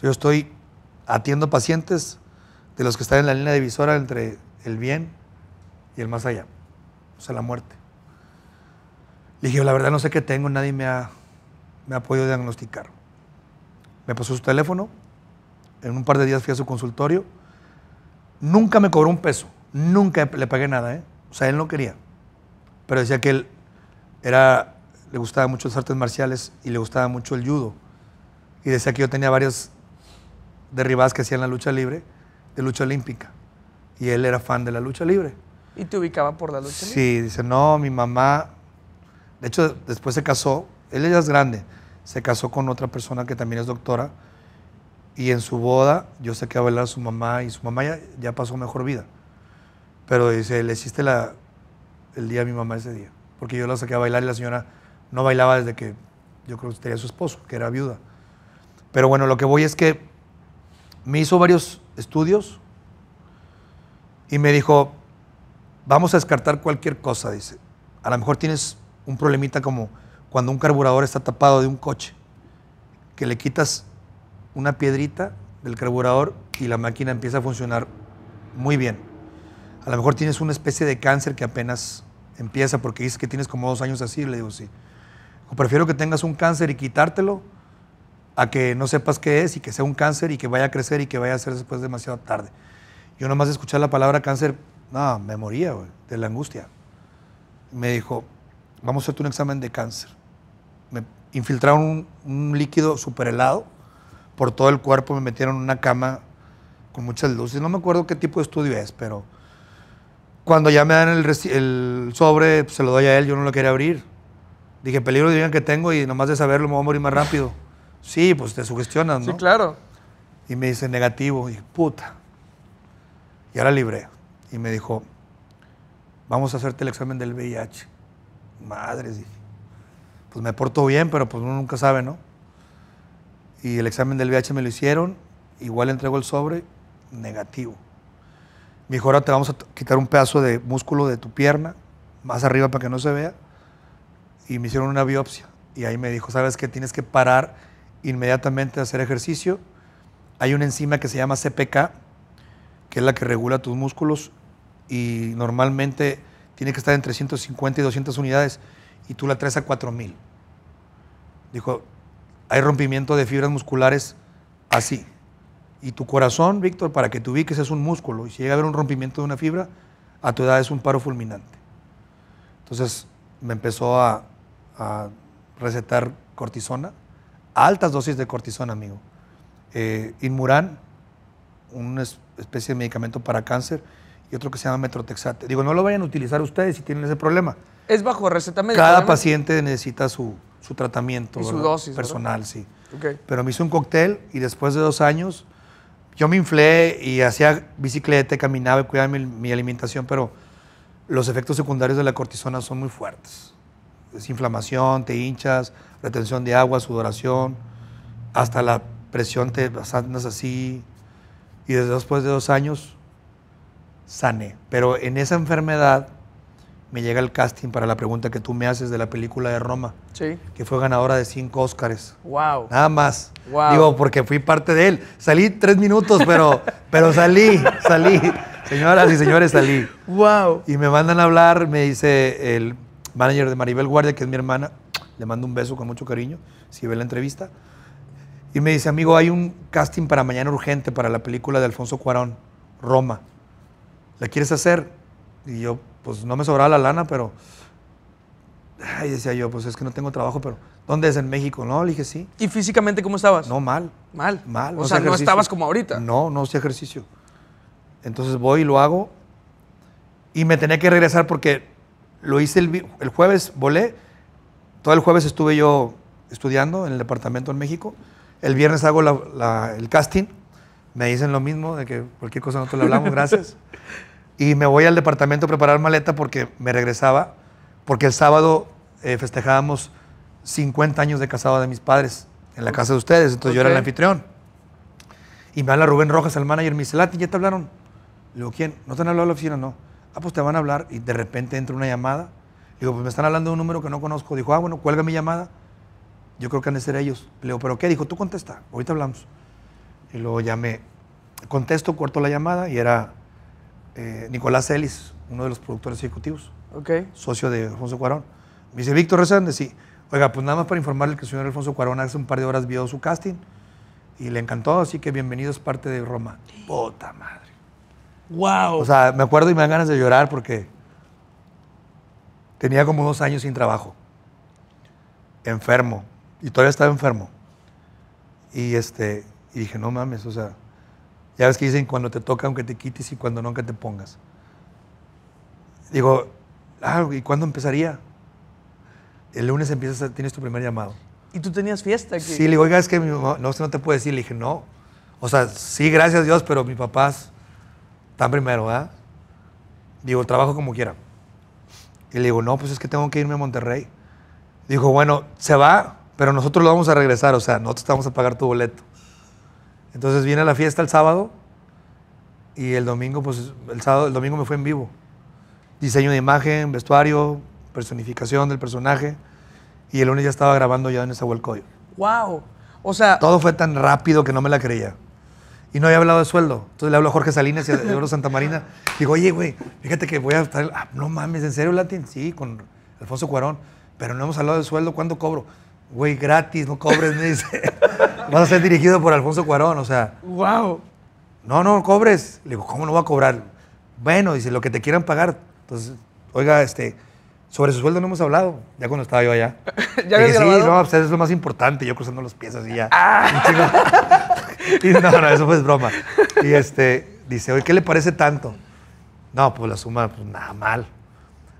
yo estoy atiendo pacientes de los que están en la línea divisora entre el bien y el más allá, o sea, la muerte. Le dije, la verdad no sé qué tengo, nadie me ha, me ha podido diagnosticar. Me pasó su teléfono, en un par de días fui a su consultorio, nunca me cobró un peso. Nunca le pagué nada, ¿eh? O sea, él no quería. Pero decía que él era, le gustaba mucho las artes marciales y le gustaba mucho el judo. Y decía que yo tenía varias derribadas que hacían la lucha libre, de lucha olímpica. Y él era fan de la lucha libre. ¿Y te ubicaba por la lucha libre? Sí, dice, no, mi mamá. De hecho, después se casó, él ya es grande, se casó con otra persona que también es doctora. Y en su boda, yo sé que a bailar a su mamá y su mamá ya, ya pasó mejor vida. Pero dice, le hiciste el día a mi mamá ese día. Porque yo la saqué a bailar y la señora no bailaba desde que yo creo que tenía su esposo, que era viuda. Pero bueno, lo que voy es que me hizo varios estudios y me dijo, vamos a descartar cualquier cosa, dice. A lo mejor tienes un problemita como cuando un carburador está tapado de un coche, que le quitas una piedrita del carburador y la máquina empieza a funcionar muy bien a lo mejor tienes una especie de cáncer que apenas empieza porque dices que tienes como dos años así. Le digo, sí. prefiero que tengas un cáncer y quitártelo a que no sepas qué es y que sea un cáncer y que vaya a crecer y que vaya a ser después demasiado tarde. Yo nomás escuchar la palabra cáncer, no, me moría de la angustia. Me dijo, vamos a hacerte un examen de cáncer. Me infiltraron un, líquido super helado por todo el cuerpo, me metieron en una cama con muchas luces. No me acuerdo qué tipo de estudio es, pero cuando ya me dan el, sobre, pues, se lo doy a él, yo no lo quería abrir. Dije, peligro bien que tengo y nomás de saberlo me voy a morir más rápido. sí, pues te sugestionan ¿no? Sí, claro. Y me dice negativo, y puta. Y ahora libré. Y me dijo, vamos a hacerte el examen del VIH. madre dije. Pues me porto bien, pero pues uno nunca sabe, ¿no? Y el examen del VIH me lo hicieron, igual entregó el sobre, negativo. Me dijo, ahora te vamos a quitar un pedazo de músculo de tu pierna, más arriba para que no se vea. Y me hicieron una biopsia. Y ahí me dijo, sabes que tienes que parar inmediatamente de hacer ejercicio. Hay una enzima que se llama CPK, que es la que regula tus músculos. Y normalmente tiene que estar entre 150 y 200 unidades. Y tú la traes a 4000. Dijo, hay rompimiento de fibras musculares así. Y tu corazón, Víctor, para que te ubiques, es un músculo. Y si llega a haber un rompimiento de una fibra, a tu edad es un paro fulminante. Entonces me empezó a, recetar cortisona, altas dosis de cortisona, amigo. Eh, Inmuran, una especie de medicamento para cáncer, y otro que se llama metrotexate. Digo, no lo vayan a utilizar ustedes si tienen ese problema. Es bajo receta médica. Cada paciente necesita su, su tratamiento y su dosis, personal, sí. Okay. Pero me hice un cóctel y después de dos años yo me inflé y hacía bicicleta, caminaba y cuidaba mi, alimentación, pero los efectos secundarios de la cortisona son muy fuertes. Es inflamación, te hinchas, retención de agua, sudoración, hasta la presión te andas así. Y desde después de dos años sané. Pero en esa enfermedad me llega el casting para la pregunta que tú me haces de la película de Roma, que fue ganadora de cinco Óscares. Wow. Nada más. Digo, porque fui parte de él. Salí tres minutos, pero, pero salí, salí. Señoras y señores, salí. Wow. Y me mandan a hablar, me dice el manager de Maribel Guardia, que es mi hermana, le mando un beso con mucho cariño, si ve la entrevista. Y me dice, amigo, hay un casting para mañana urgente para la película de Alfonso Cuarón, Roma. ¿La quieres hacer? Y yo, pues no me sobraba la lana, pero ay, decía yo, pues es que no tengo trabajo, pero ¿dónde es? En México, ¿no? Le dije, sí. ¿Y físicamente cómo estabas? No, mal. Mal. Mal. O sea, no estabas como ahorita. No, no hacía ejercicio. Entonces voy y lo hago y me tenía que regresar porque lo hice el, el jueves, volé. Todo el jueves estuve yo estudiando en el departamento en México. El viernes hago el casting. Me dicen lo mismo, de que cualquier cosa nosotros le hablamos, gracias. Y me voy al departamento a preparar maleta porque me regresaba, porque el sábado eh, festejábamos 50 años de casado de mis padres en la casa de ustedes, entonces yo era el anfitrión. Y me habla Rubén Rojas, el manager, me dice, Lati, ¿ya te hablaron? Le digo, ¿quién? ¿No te han hablado a la oficina? No. Ah, pues te van a hablar. Y de repente entra una llamada. Le digo, pues me están hablando de un número que no conozco. Dijo, ah, bueno, cuelga mi llamada. Yo creo que han de ser ellos. Le digo, ¿pero qué? Dijo, tú contesta, ahorita hablamos. Y luego llamé, contesto, corto la llamada y era eh, Nicolás Ellis, uno de los productores ejecutivos. Ok. Socio de Alfonso Cuarón dice Víctor Reséndez, sí. Oiga, pues nada más para informarle que el señor Alfonso Cuarón hace un par de horas vio su casting y le encantó, así que bienvenido, es parte de Roma. Puta madre. Wow. O sea, me acuerdo y me dan ganas de llorar porque tenía como dos años sin trabajo, enfermo, y todavía estaba enfermo. Y, este, y dije, no mames, o sea, ya ves que dicen cuando te toca aunque te quites y cuando no aunque te pongas. Digo, ah, ¿y cuándo empezaría? el lunes empiezas tienes tu primer llamado. ¿Y tú tenías fiesta? Sí, le digo, oiga, es que no, no te puede decir. Le dije, no. O sea, sí, gracias a Dios, pero mis papás están primero, ¿verdad? Digo, trabajo como quiera. Y le digo, no, pues es que tengo que irme a Monterrey. Dijo, bueno, se va, pero nosotros lo vamos a regresar, o sea, nosotros te vamos a pagar tu boleto. Entonces viene la fiesta el sábado y el domingo, pues el sábado, el domingo me fue en vivo. Diseño de imagen, vestuario, personificación del personaje. Y el lunes ya estaba grabando ya en esa vuelco. ¡Wow! O sea. Todo fue tan rápido que no me la creía. Y no había hablado de sueldo. Entonces le hablo a Jorge Salinas y a Santa Marina. Digo, oye, güey, fíjate que voy a estar. Ah, no mames, ¿en serio, Latin? Sí, con Alfonso Cuarón. Pero no hemos hablado de sueldo. ¿Cuándo cobro? Güey, gratis, no cobres, me dice. Vas a ser dirigido por Alfonso Cuarón, o sea. ¡Wow! No, no, cobres. Le digo, ¿cómo no va a cobrar? Bueno, dice, lo que te quieran pagar. Entonces, oiga, este sobre su sueldo no hemos hablado, ya cuando estaba yo allá. ¿Ya sí, no, pues es lo más importante, yo cruzando los pies así ya. Ah. y no, no, eso fue broma. Y este, dice, oye, ¿qué le parece tanto? No, pues la suma, pues nada mal.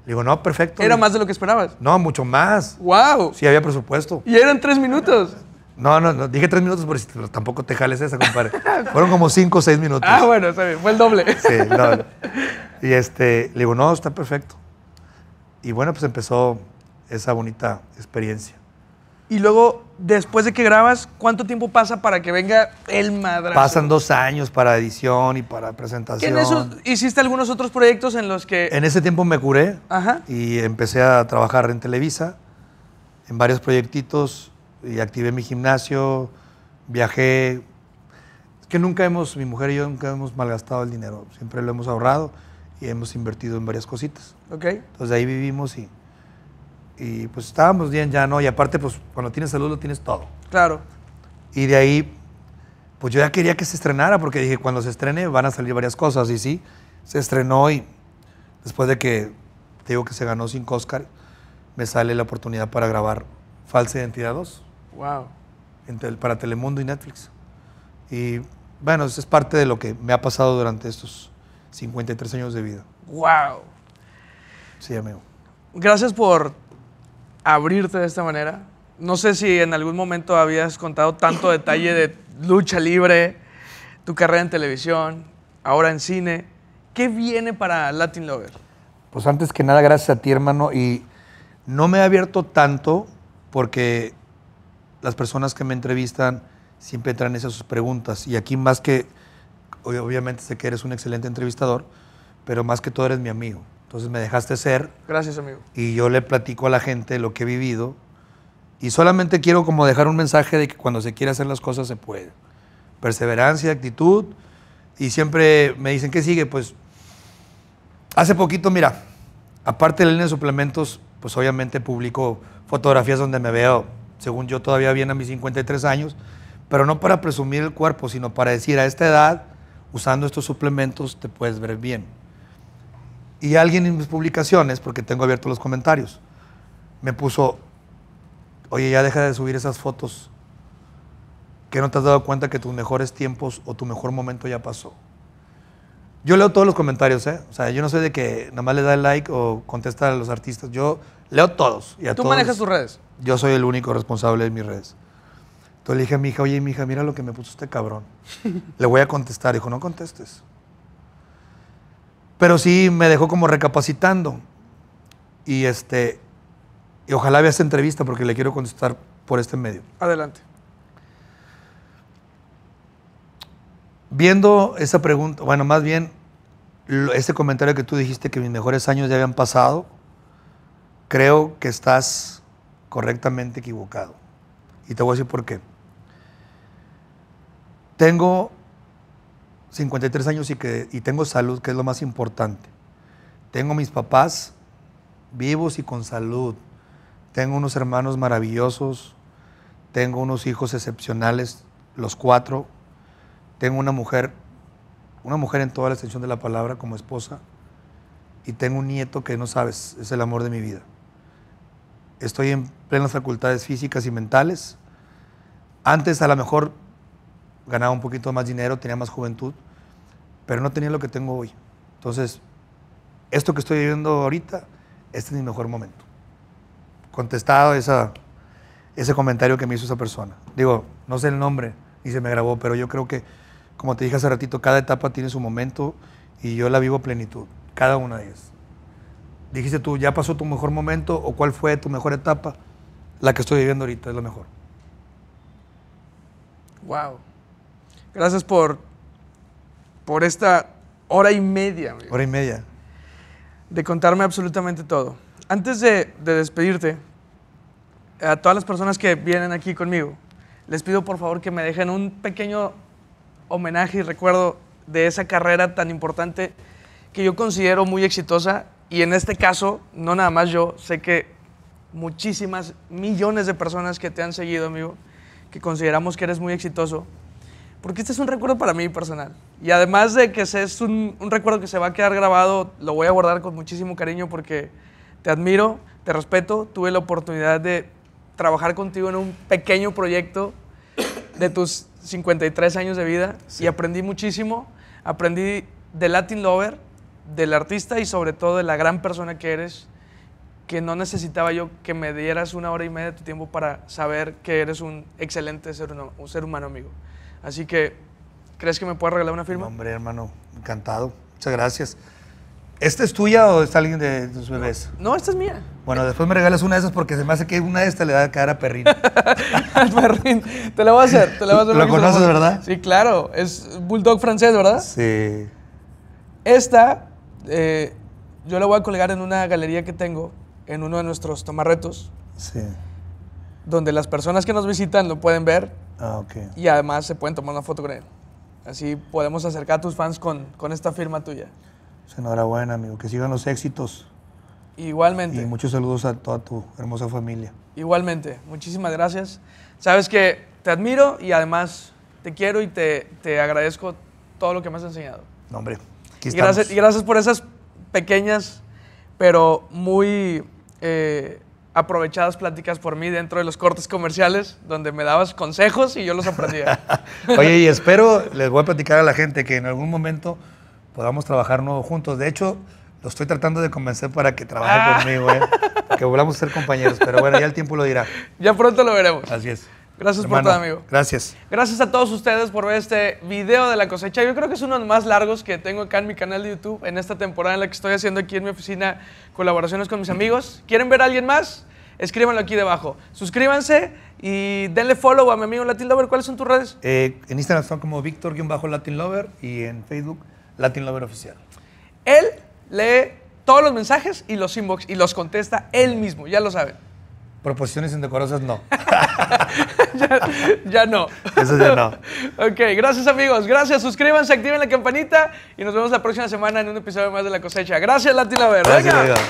digo, no, perfecto. ¿Era más de lo que esperabas? No, mucho más. ¡Wow! Sí, había presupuesto. ¿Y eran tres minutos? No, no, Dije tres minutos, pero tampoco te jales esa, compadre. Fueron como cinco o seis minutos. Ah, bueno, está Fue el doble. Sí, no. Y este, le digo, no, está perfecto y bueno, pues empezó esa bonita experiencia. Y luego, después de que grabas, ¿cuánto tiempo pasa para que venga el madrazo? Pasan dos años para edición y para presentación. ¿En eso hiciste algunos otros proyectos en los que...? En ese tiempo me curé y empecé a trabajar en Televisa, en varios proyectitos, y activé mi gimnasio, viajé. Es que nunca hemos, mi mujer y yo nunca hemos malgastado el dinero, siempre lo hemos ahorrado hemos invertido en varias cositas. Ok. Entonces ahí vivimos y, y pues estábamos bien ya, ¿no? Y aparte, pues cuando tienes salud lo tienes todo. Claro. Y de ahí, pues yo ya quería que se estrenara porque dije, cuando se estrene van a salir varias cosas. Y sí, se estrenó y después de que, te digo que se ganó sin Oscar, me sale la oportunidad para grabar Falsa Identidad 2. Wow. para Telemundo y Netflix. Y bueno, eso es parte de lo que me ha pasado durante estos 53 años de vida. ¡Wow! Sí, amigo. Gracias por abrirte de esta manera. No sé si en algún momento habías contado tanto detalle de lucha libre, tu carrera en televisión, ahora en cine. ¿Qué viene para Latin Lover? Pues antes que nada, gracias a ti, hermano. Y no me he abierto tanto porque las personas que me entrevistan siempre traen esas sus preguntas. Y aquí más que obviamente sé que eres un excelente entrevistador, pero más que todo eres mi amigo. Entonces me dejaste ser. Gracias, amigo. Y yo le platico a la gente lo que he vivido. Y solamente quiero como dejar un mensaje de que cuando se quiere hacer las cosas se puede. Perseverancia, actitud. Y siempre me dicen, ¿qué sigue? Pues hace poquito, mira, aparte de la línea de suplementos, pues obviamente publico fotografías donde me veo, según yo, todavía bien a mis 53 años, pero no para presumir el cuerpo, sino para decir, a esta edad usando estos suplementos te puedes ver bien. Y alguien en mis publicaciones, porque tengo abiertos los comentarios, me puso, oye, ya deja de subir esas fotos, que no te has dado cuenta que tus mejores tiempos o tu mejor momento ya pasó. Yo leo todos los comentarios, ¿eh? O sea, yo no soy de que nada más le da like o contesta a los artistas. Yo leo todos. Y a ¿Tú manejas tus redes? Yo soy el único responsable de mis redes. Entonces le dije a mi hija, oye, mi hija, mira lo que me puso este cabrón. le voy a contestar. Dijo, no contestes. Pero sí me dejó como recapacitando. Y este, y ojalá vea esta entrevista porque le quiero contestar por este medio. Adelante. Viendo esa pregunta, bueno, más bien ese comentario que tú dijiste que mis mejores años ya habían pasado, creo que estás correctamente equivocado. Y te voy a decir por qué. Tengo 53 años y, que, tengo salud, que es lo más importante. Tengo mis papás vivos y con salud. Tengo unos hermanos maravillosos. Tengo unos hijos excepcionales, los cuatro. Tengo una mujer, una mujer en toda la extensión de la palabra como esposa. Y tengo un nieto que no sabes, es el amor de mi vida. Estoy en plenas facultades físicas y mentales. Antes a lo mejor ganaba un poquito más dinero, tenía más juventud, pero no tenía lo que tengo hoy. Entonces, esto que estoy viviendo ahorita, este es mi mejor momento. Contestado esa, ese comentario que me hizo esa persona. Digo, no sé el nombre y se me grabó, pero yo creo que, como te dije hace ratito, cada etapa tiene su momento y yo la vivo a plenitud, cada una de ellas. Dijiste tú, ¿ya pasó tu mejor momento o cuál fue tu mejor etapa? La que estoy viviendo ahorita es la mejor. Wow. Gracias por, esta hora y media. Amigo, hora y media. De contarme absolutamente todo. Antes de, de despedirte, a todas las personas que vienen aquí conmigo, les pido por favor que me dejen un pequeño homenaje y recuerdo de esa carrera tan importante que yo considero muy exitosa y en este caso, no nada más yo, sé que muchísimas millones de personas que te han seguido, amigo, que consideramos que eres muy exitoso, porque este es un recuerdo para mí personal. Y además de que es un, recuerdo que se va a quedar grabado, lo voy a guardar con muchísimo cariño porque te admiro, te respeto, tuve la oportunidad de trabajar contigo en un pequeño proyecto de tus 53 años de vida y aprendí muchísimo, aprendí del Latin Lover, del artista y sobre todo de la gran persona que eres, que no necesitaba yo que me dieras una hora y media de tu tiempo para saber que eres un excelente ser, un ser humano amigo. Así que, ¿crees que me puedes regalar una firma? hombre, hermano, encantado. Muchas gracias. ¿Esta es tuya o es alguien de tus bebés? No, esta es mía. Bueno, después me regalas una de esas porque se me hace que una de estas le da a caer a Perrín. Al Perrín. Te la voy a hacer, te la voy a hacer. ¿Lo conoces, verdad? Sí, claro. Es bulldog francés, ¿verdad? Sí. Esta, eh, yo la voy a colgar en una galería que tengo, en uno de nuestros tomarretos. Sí. Donde las personas que nos visitan lo pueden ver Ah, Y además se pueden tomar una foto con él. Así podemos acercar a tus fans con, con esta firma tuya. Pues enhorabuena, amigo. Que sigan los éxitos. Igualmente. Y muchos saludos a toda tu hermosa familia. Igualmente. Muchísimas gracias. Sabes que te admiro y además te quiero y te, agradezco todo lo que me has enseñado. No, hombre. y gracias, y gracias por esas pequeñas, pero muy eh, aprovechadas pláticas por mí dentro de los cortes comerciales, donde me dabas consejos y yo los aprendía. Oye, y espero, les voy a platicar a la gente que en algún momento podamos trabajar nuevo juntos. De hecho, lo estoy tratando de convencer para que trabaje ah. conmigo, ¿eh? que volvamos a ser compañeros, pero bueno, ya el tiempo lo dirá. Ya pronto lo veremos. Así es. Gracias por todo, amigo. Gracias. Gracias a todos ustedes por ver este video de la cosecha. Yo creo que es uno de los más largos que tengo acá en mi canal de YouTube en esta temporada en la que estoy haciendo aquí en mi oficina colaboraciones con mis amigos. ¿Quieren ver a alguien más? Escríbanlo aquí debajo. Suscríbanse y denle follow a mi amigo Latin Lover. ¿Cuáles son tus redes? Eh, en Instagram son como Víctor-Latin Lover y en Facebook Latin Lover Oficial. Él lee todos los mensajes y los inbox y los contesta él mismo, ya lo saben. Proposiciones indecorosas, no. ya, no. Eso ya no. ok, gracias amigos. Gracias. Suscríbanse, activen la campanita y nos vemos la próxima semana en un episodio más de La Cosecha. Gracias, Latina Verde. Gracias,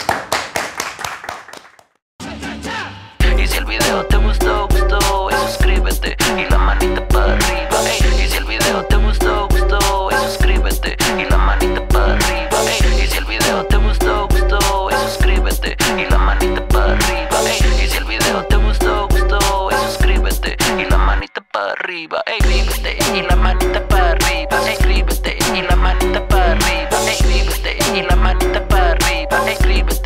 para arriba, escríbete y la manita para arriba, escríbete y la manita para arriba, escríbete y la manita para arriba, escríbete.